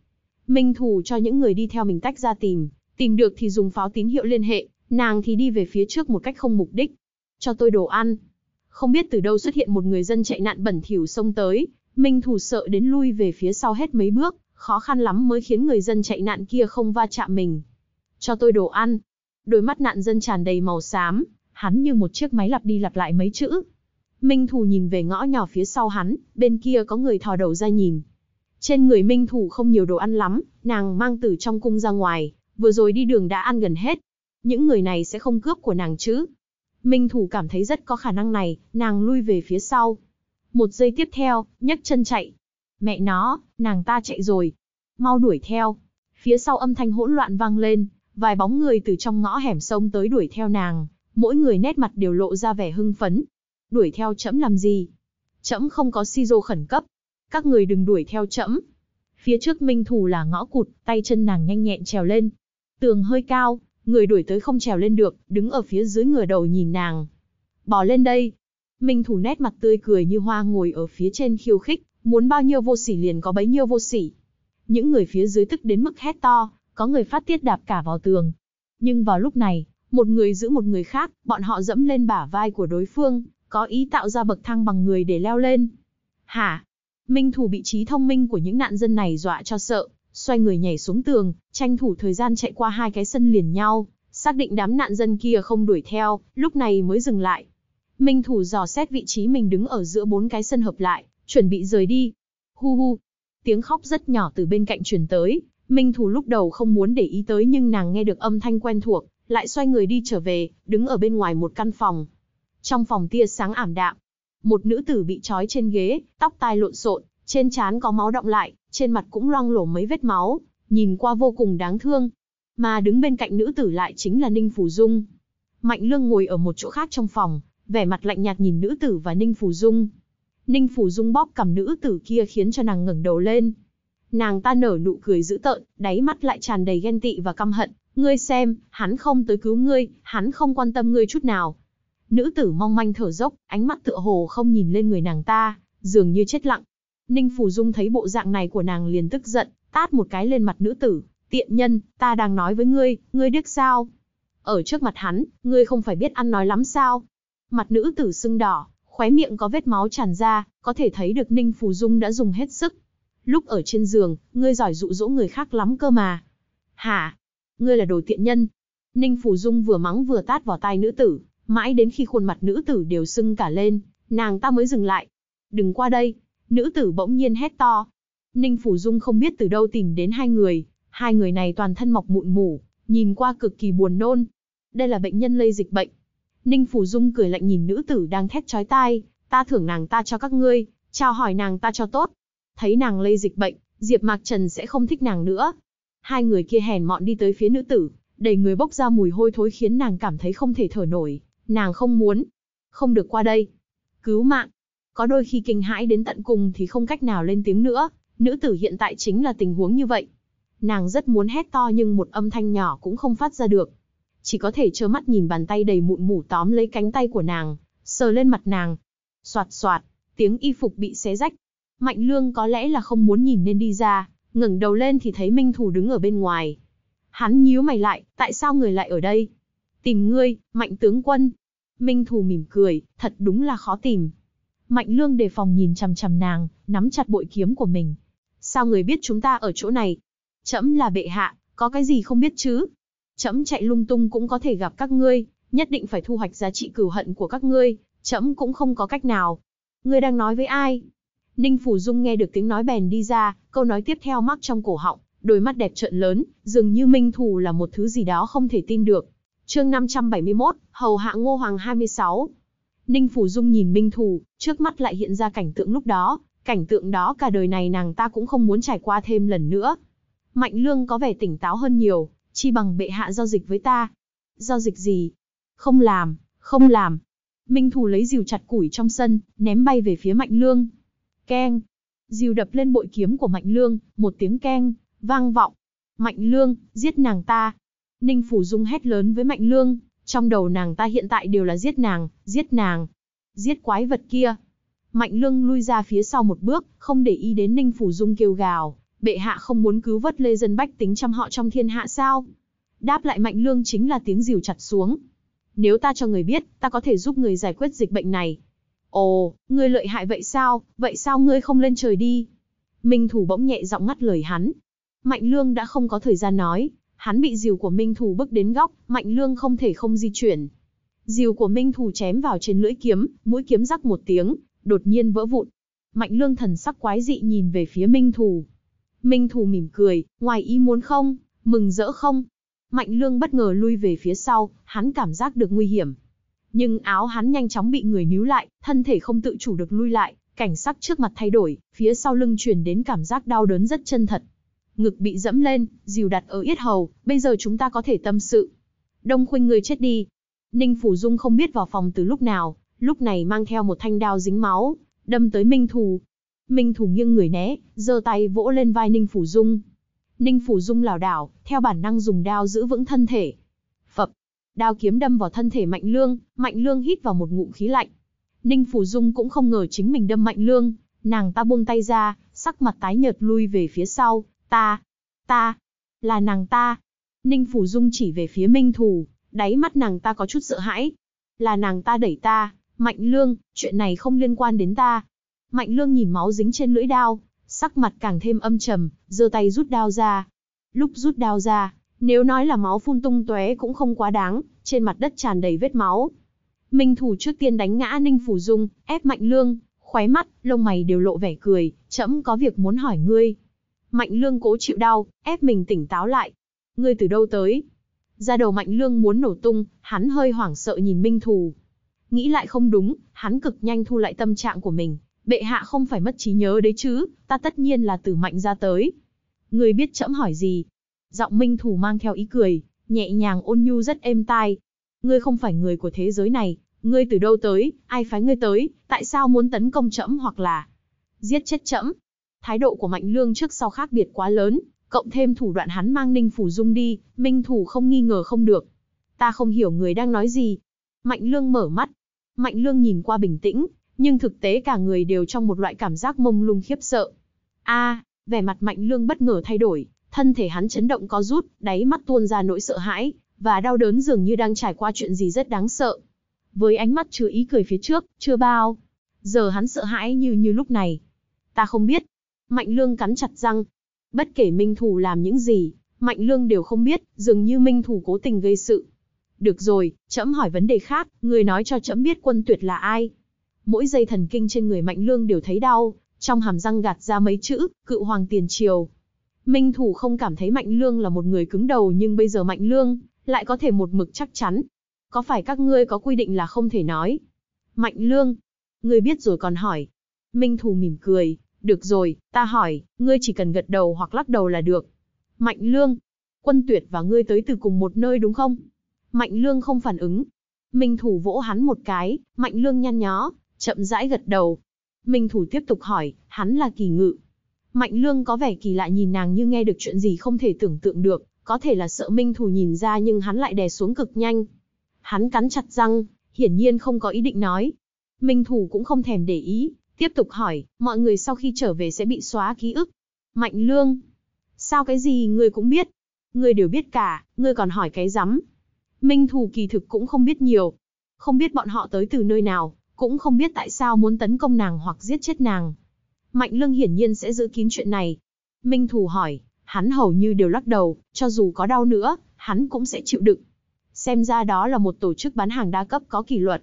Minh thủ cho những người đi theo mình tách ra tìm, tìm được thì dùng pháo tín hiệu liên hệ, nàng thì đi về phía trước một cách không mục đích. Cho tôi đồ ăn. Không biết từ đâu xuất hiện một người dân chạy nạn bẩn thỉu xông tới, Minh thủ sợ đến lui về phía sau hết mấy bước, khó khăn lắm mới khiến người dân chạy nạn kia không va chạm mình. Cho tôi đồ ăn. Đôi mắt nạn dân tràn đầy màu xám, hắn như một chiếc máy lặp đi lặp lại mấy chữ. Minh Thù nhìn về ngõ nhỏ phía sau hắn, bên kia có người thò đầu ra nhìn. Trên người Minh Thù không nhiều đồ ăn lắm, nàng mang từ trong cung ra ngoài, vừa rồi đi đường đã ăn gần hết. Những người này sẽ không cướp của nàng chứ. Minh Thù cảm thấy rất có khả năng này, nàng lui về phía sau. Một giây tiếp theo, nhấc chân chạy. Mẹ nó, nàng ta chạy rồi. Mau đuổi theo. Phía sau âm thanh hỗn loạn vang lên, vài bóng người từ trong ngõ hẻm sông tới đuổi theo nàng mỗi người nét mặt đều lộ ra vẻ hưng phấn. Đuổi theo chấm làm gì? Chấm không có si dô khẩn cấp. Các người đừng đuổi theo chấm. Phía trước minh Thù là ngõ cụt, tay chân nàng nhanh nhẹn trèo lên. Tường hơi cao, người đuổi tới không trèo lên được, đứng ở phía dưới ngửa đầu nhìn nàng. Bỏ lên đây. Minh thủ nét mặt tươi cười như hoa ngồi ở phía trên khiêu khích, muốn bao nhiêu vô sỉ liền có bấy nhiêu vô sỉ. Những người phía dưới tức đến mức hét to, có người phát tiết đạp cả vào tường. Nhưng vào lúc này, một người giữ một người khác, bọn họ dẫm lên bả vai của đối phương, có ý tạo ra bậc thang bằng người để leo lên. Hả? Minh thủ bị trí thông minh của những nạn dân này dọa cho sợ, xoay người nhảy xuống tường, tranh thủ thời gian chạy qua hai cái sân liền nhau, xác định đám nạn dân kia không đuổi theo, lúc này mới dừng lại. Minh thủ dò xét vị trí mình đứng ở giữa bốn cái sân hợp lại, chuẩn bị rời đi. Hu hu, tiếng khóc rất nhỏ từ bên cạnh truyền tới, Minh thủ lúc đầu không muốn để ý tới nhưng nàng nghe được âm thanh quen thuộc, lại xoay người đi trở về, đứng ở bên ngoài một căn phòng. Trong phòng tia sáng ảm đạm, một nữ tử bị trói trên ghế, tóc tai lộn xộn, trên trán có máu động lại, trên mặt cũng loang lổ mấy vết máu, nhìn qua vô cùng đáng thương. Mà đứng bên cạnh nữ tử lại chính là Ninh Phủ Dung. Mạnh Lương ngồi ở một chỗ khác trong phòng, vẻ mặt lạnh nhạt nhìn nữ tử và Ninh Phủ Dung. Ninh Phủ Dung bóp cầm nữ tử kia khiến cho nàng ngẩng đầu lên. Nàng ta nở nụ cười dữ tợn, đáy mắt lại tràn đầy ghen tị và căm hận, Ngươi xem, hắn không tới cứu ngươi, hắn không quan tâm ngươi chút nào. Nữ tử mong manh thở dốc, ánh mắt tựa hồ không nhìn lên người nàng ta, dường như chết lặng. Ninh Phù Dung thấy bộ dạng này của nàng liền tức giận, tát một cái lên mặt nữ tử, tiện nhân, ta đang nói với ngươi, ngươi điếc sao? Ở trước mặt hắn, ngươi không phải biết ăn nói lắm sao? Mặt nữ tử sưng đỏ, khóe miệng có vết máu tràn ra, có thể thấy được Ninh Phù Dung đã dùng hết sức. Lúc ở trên giường, ngươi giỏi dụ dỗ người khác lắm cơ mà. Hả, ngươi là đồ tiện nhân. Ninh Phủ Dung vừa mắng vừa tát vào tai nữ tử, mãi đến khi khuôn mặt nữ tử đều sưng cả lên, nàng ta mới dừng lại. Đừng qua đây, nữ tử bỗng nhiên hét to. Ninh Phủ Dung không biết từ đâu tìm đến hai người, hai người này toàn thân mọc mụn mủ, nhìn qua cực kỳ buồn nôn. Đây là bệnh nhân lây dịch bệnh. Ninh Phủ Dung cười lạnh nhìn nữ tử đang thét chói tai, ta thưởng nàng ta cho các ngươi, chào hỏi nàng ta cho tốt. Thấy nàng lây dịch bệnh, Diệp Mạc Trần sẽ không thích nàng nữa, Hai người kia hèn mọn đi tới phía nữ tử, đầy người bốc ra mùi hôi thối khiến nàng cảm thấy không thể thở nổi, nàng không muốn, không được qua đây. Cứu mạng. Có đôi khi kinh hãi đến tận cùng thì không cách nào lên tiếng nữa, nữ tử hiện tại chính là tình huống như vậy. Nàng rất muốn hét to nhưng một âm thanh nhỏ cũng không phát ra được. Chỉ có thể trơ mắt nhìn bàn tay đầy mụn mủ tóm lấy cánh tay của nàng, sờ lên mặt nàng. Soạt soạt, tiếng y phục bị xé rách. Mạnh lương có lẽ là không muốn nhìn nên đi ra, ngẩng đầu lên thì thấy Minh Thủ đứng ở bên ngoài. Hắn nhíu mày lại, tại sao người lại ở đây? Tìm ngươi, mạnh tướng quân. Minh Thủ mỉm cười, thật đúng là khó tìm. Mạnh lương đề phòng nhìn chằm chằm nàng, nắm chặt bội kiếm của mình. Sao người biết chúng ta ở chỗ này? Chấm là bệ hạ, có cái gì không biết chứ? Chấm chạy lung tung cũng có thể gặp các ngươi, nhất định phải thu hoạch giá trị cửu hận của các ngươi, chấm cũng không có cách nào. Ngươi đang nói với ai? Ninh Phủ Dung nghe được tiếng nói bèn đi ra, Câu nói tiếp theo mắc trong cổ họng, đôi mắt đẹp trợn lớn, dường như minh thù là một thứ gì đó không thể tin được. Chương 571, hầu hạ Ngô Hoàng 26. Ninh Phủ Dung nhìn Minh Thù, trước mắt lại hiện ra cảnh tượng lúc đó, cảnh tượng đó cả đời này nàng ta cũng không muốn trải qua thêm lần nữa. Mạnh Lương có vẻ tỉnh táo hơn nhiều, chi bằng bệ hạ giao dịch với ta. Giao dịch gì? Không làm, không làm. Minh Thù lấy rìu chặt củi trong sân, ném bay về phía Mạnh Lương. Keng, dìu đập lên bội kiếm của Mạnh Lương, một tiếng keng, vang vọng. Mạnh Lương, giết nàng ta. Ninh Phủ Dung hét lớn với Mạnh Lương, trong đầu nàng ta hiện tại đều là giết nàng, giết nàng, giết quái vật kia. Mạnh Lương lui ra phía sau một bước, không để ý đến Ninh Phủ Dung kêu gào, bệ hạ không muốn cứu vớt lê dân bách tính trăm họ trong thiên hạ sao? Đáp lại Mạnh Lương chính là tiếng dìu chặt xuống. Nếu ta cho người biết, ta có thể giúp người giải quyết dịch bệnh này, Ồ, ngươi lợi hại vậy sao, vậy sao ngươi không lên trời đi? Minh Thủ bỗng nhẹ giọng ngắt lời hắn. Mạnh Lương đã không có thời gian nói, hắn bị diều của Minh Thủ bước đến góc, Mạnh Lương không thể không di chuyển. Diều của Minh Thủ chém vào trên lưỡi kiếm, mũi kiếm rắc một tiếng, đột nhiên vỡ vụn. Mạnh Lương thần sắc quái dị nhìn về phía Minh Thủ. Minh Thủ mỉm cười, ngoài ý muốn không, mừng rỡ không. Mạnh Lương bất ngờ lui về phía sau, hắn cảm giác được nguy hiểm, nhưng áo hắn nhanh chóng bị người níu lại, thân thể không tự chủ được lui lại, cảnh sắc trước mặt thay đổi, phía sau lưng truyền đến cảm giác đau đớn rất chân thật. Ngực bị dẫm lên, dìu đặt ở yết hầu, bây giờ chúng ta có thể tâm sự. Đông khuynh người chết đi. Ninh Phủ Dung không biết vào phòng từ lúc nào, lúc này mang theo một thanh đao dính máu, đâm tới Minh Thù. Minh Thù nghiêng người né, giơ tay vỗ lên vai Ninh Phủ Dung. Ninh Phủ Dung lảo đảo, theo bản năng dùng đao giữ vững thân thể, Đao kiếm đâm vào thân thể Mạnh Lương, Mạnh Lương hít vào một ngụm khí lạnh. Ninh Phủ Dung cũng không ngờ chính mình đâm Mạnh Lương, nàng ta buông tay ra, sắc mặt tái nhợt lui về phía sau, ta, ta, là nàng ta. Ninh Phủ Dung chỉ về phía Minh Thù, đáy mắt nàng ta có chút sợ hãi. Là nàng ta đẩy ta, Mạnh Lương, chuyện này không liên quan đến ta. Mạnh Lương nhìn máu dính trên lưỡi đao, sắc mặt càng thêm âm trầm, giơ tay rút đao ra. Lúc rút đao ra, nếu nói là máu phun tung tóe cũng không quá đáng, trên mặt đất tràn đầy vết máu. Minh thủ trước tiên đánh ngã Ninh Phủ Dung, ép Mạnh Lương, khoái mắt, lông mày đều lộ vẻ cười, trẫm có việc muốn hỏi ngươi. Mạnh Lương cố chịu đau, ép mình tỉnh táo lại. Ngươi từ đâu tới? Ra đầu Mạnh Lương muốn nổ tung, hắn hơi hoảng sợ nhìn Minh thủ, Nghĩ lại không đúng, hắn cực nhanh thu lại tâm trạng của mình. Bệ hạ không phải mất trí nhớ đấy chứ, ta tất nhiên là từ Mạnh ra tới. Ngươi biết trẫm hỏi gì, Giọng minh thủ mang theo ý cười, nhẹ nhàng ôn nhu rất êm tai. Ngươi không phải người của thế giới này, ngươi từ đâu tới, ai phái ngươi tới, tại sao muốn tấn công trẫm hoặc là giết chết trẫm? Thái độ của Mạnh Lương trước sau khác biệt quá lớn, cộng thêm thủ đoạn hắn mang Ninh Phủ Dung đi, Minh Thủ không nghi ngờ không được. Ta không hiểu người đang nói gì. Mạnh Lương mở mắt. Mạnh Lương nhìn qua bình tĩnh, nhưng thực tế cả người đều trong một loại cảm giác mông lung khiếp sợ. A, vẻ mặt Mạnh Lương bất ngờ thay đổi, Thân thể hắn chấn động có rút, đáy mắt tuôn ra nỗi sợ hãi, và đau đớn dường như đang trải qua chuyện gì rất đáng sợ. Với ánh mắt chứa ý cười phía trước, chưa bao. Giờ hắn sợ hãi như như lúc này. Ta không biết. Mạnh lương cắn chặt răng. Bất kể Minh Thù làm những gì, Mạnh lương đều không biết, dường như Minh Thù cố tình gây sự. Được rồi, trẫm hỏi vấn đề khác, người nói cho trẫm biết quân tuyệt là ai. Mỗi dây thần kinh trên người Mạnh lương đều thấy đau, trong hàm răng gạt ra mấy chữ, cựu hoàng tiền triều. Minh Thủ không cảm thấy Mạnh Lương là một người cứng đầu nhưng bây giờ Mạnh Lương lại có thể một mực chắc chắn. Có phải các ngươi có quy định là không thể nói? Mạnh Lương, ngươi biết rồi còn hỏi. Minh Thủ mỉm cười, được rồi, ta hỏi, ngươi chỉ cần gật đầu hoặc lắc đầu là được. Mạnh Lương, quân tuyệt và ngươi tới từ cùng một nơi đúng không? Mạnh Lương không phản ứng. Minh Thủ vỗ hắn một cái, Mạnh Lương nhăn nhó, chậm rãi gật đầu. Minh Thủ tiếp tục hỏi, hắn là kỳ ngự, Mạnh Lương có vẻ kỳ lạ nhìn nàng như nghe được chuyện gì không thể tưởng tượng được, có thể là sợ Minh Thù nhìn ra nhưng hắn lại đè xuống cực nhanh. Hắn cắn chặt răng, hiển nhiên không có ý định nói. Minh Thù cũng không thèm để ý, tiếp tục hỏi, mọi người sau khi trở về sẽ bị xóa ký ức. Mạnh Lương, sao cái gì ngươi cũng biết? Ngươi đều biết cả, ngươi còn hỏi cái rắm. Minh Thù kỳ thực cũng không biết nhiều, không biết bọn họ tới từ nơi nào, cũng không biết tại sao muốn tấn công nàng hoặc giết chết nàng, Mạnh Lương hiển nhiên sẽ giữ kín chuyện này. Minh Thù hỏi, hắn hầu như đều lắc đầu, cho dù có đau nữa, hắn cũng sẽ chịu đựng. Xem ra đó là một tổ chức bán hàng đa cấp có kỷ luật.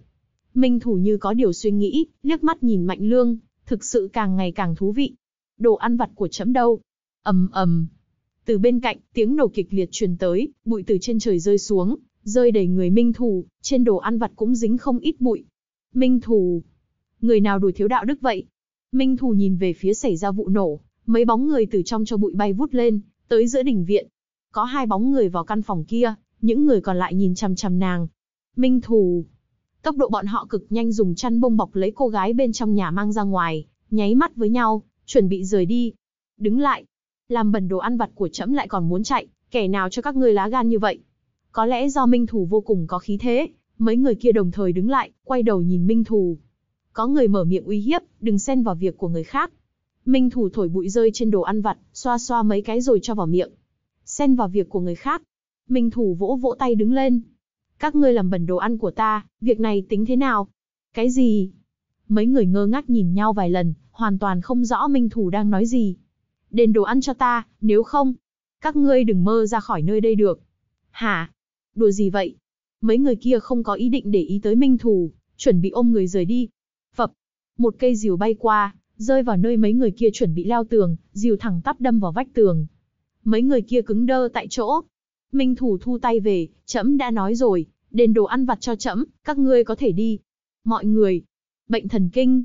Minh Thù như có điều suy nghĩ, liếc mắt nhìn Mạnh Lương, thực sự càng ngày càng thú vị. Đồ ăn vặt của chấm đâu? ầm ầm. Từ bên cạnh, tiếng nổ kịch liệt truyền tới, bụi từ trên trời rơi xuống, rơi đầy người Minh Thù, trên đồ ăn vặt cũng dính không ít bụi. Minh Thù, người nào đuổi thiếu đạo đức vậy? Minh Thù nhìn về phía xảy ra vụ nổ, mấy bóng người từ trong cho bụi bay vút lên, tới giữa đỉnh viện. Có hai bóng người vào căn phòng kia, những người còn lại nhìn chằm chằm nàng. Minh Thù. Tốc độ bọn họ cực nhanh dùng chăn bông bọc lấy cô gái bên trong nhà mang ra ngoài, nháy mắt với nhau, chuẩn bị rời đi. Đứng lại. Làm bẩn đồ ăn vặt của trẫm lại còn muốn chạy, kẻ nào cho các ngươi lá gan như vậy? Có lẽ do Minh Thù vô cùng có khí thế, mấy người kia đồng thời đứng lại, quay đầu nhìn Minh Thù có người mở miệng uy hiếp, đừng xen vào việc của người khác. Minh Thủ thổi bụi rơi trên đồ ăn vặt, xoa xoa mấy cái rồi cho vào miệng. Xen vào việc của người khác. Minh Thủ vỗ vỗ tay đứng lên. Các ngươi làm bẩn đồ ăn của ta, việc này tính thế nào? Cái gì? Mấy người ngơ ngác nhìn nhau vài lần, hoàn toàn không rõ Minh Thủ đang nói gì. Đền đồ ăn cho ta, nếu không, các ngươi đừng mơ ra khỏi nơi đây được. Hả? Đùa gì vậy? Mấy người kia không có ý định để ý tới Minh Thủ, chuẩn bị ôm người rời đi, một cây rìu bay qua, rơi vào nơi mấy người kia chuẩn bị leo tường, rìu thẳng tắp đâm vào vách tường. Mấy người kia cứng đơ tại chỗ. Minh thủ thu tay về, trẫm đã nói rồi, đền đồ ăn vặt cho trẫm, các ngươi có thể đi. Mọi người, bệnh thần kinh,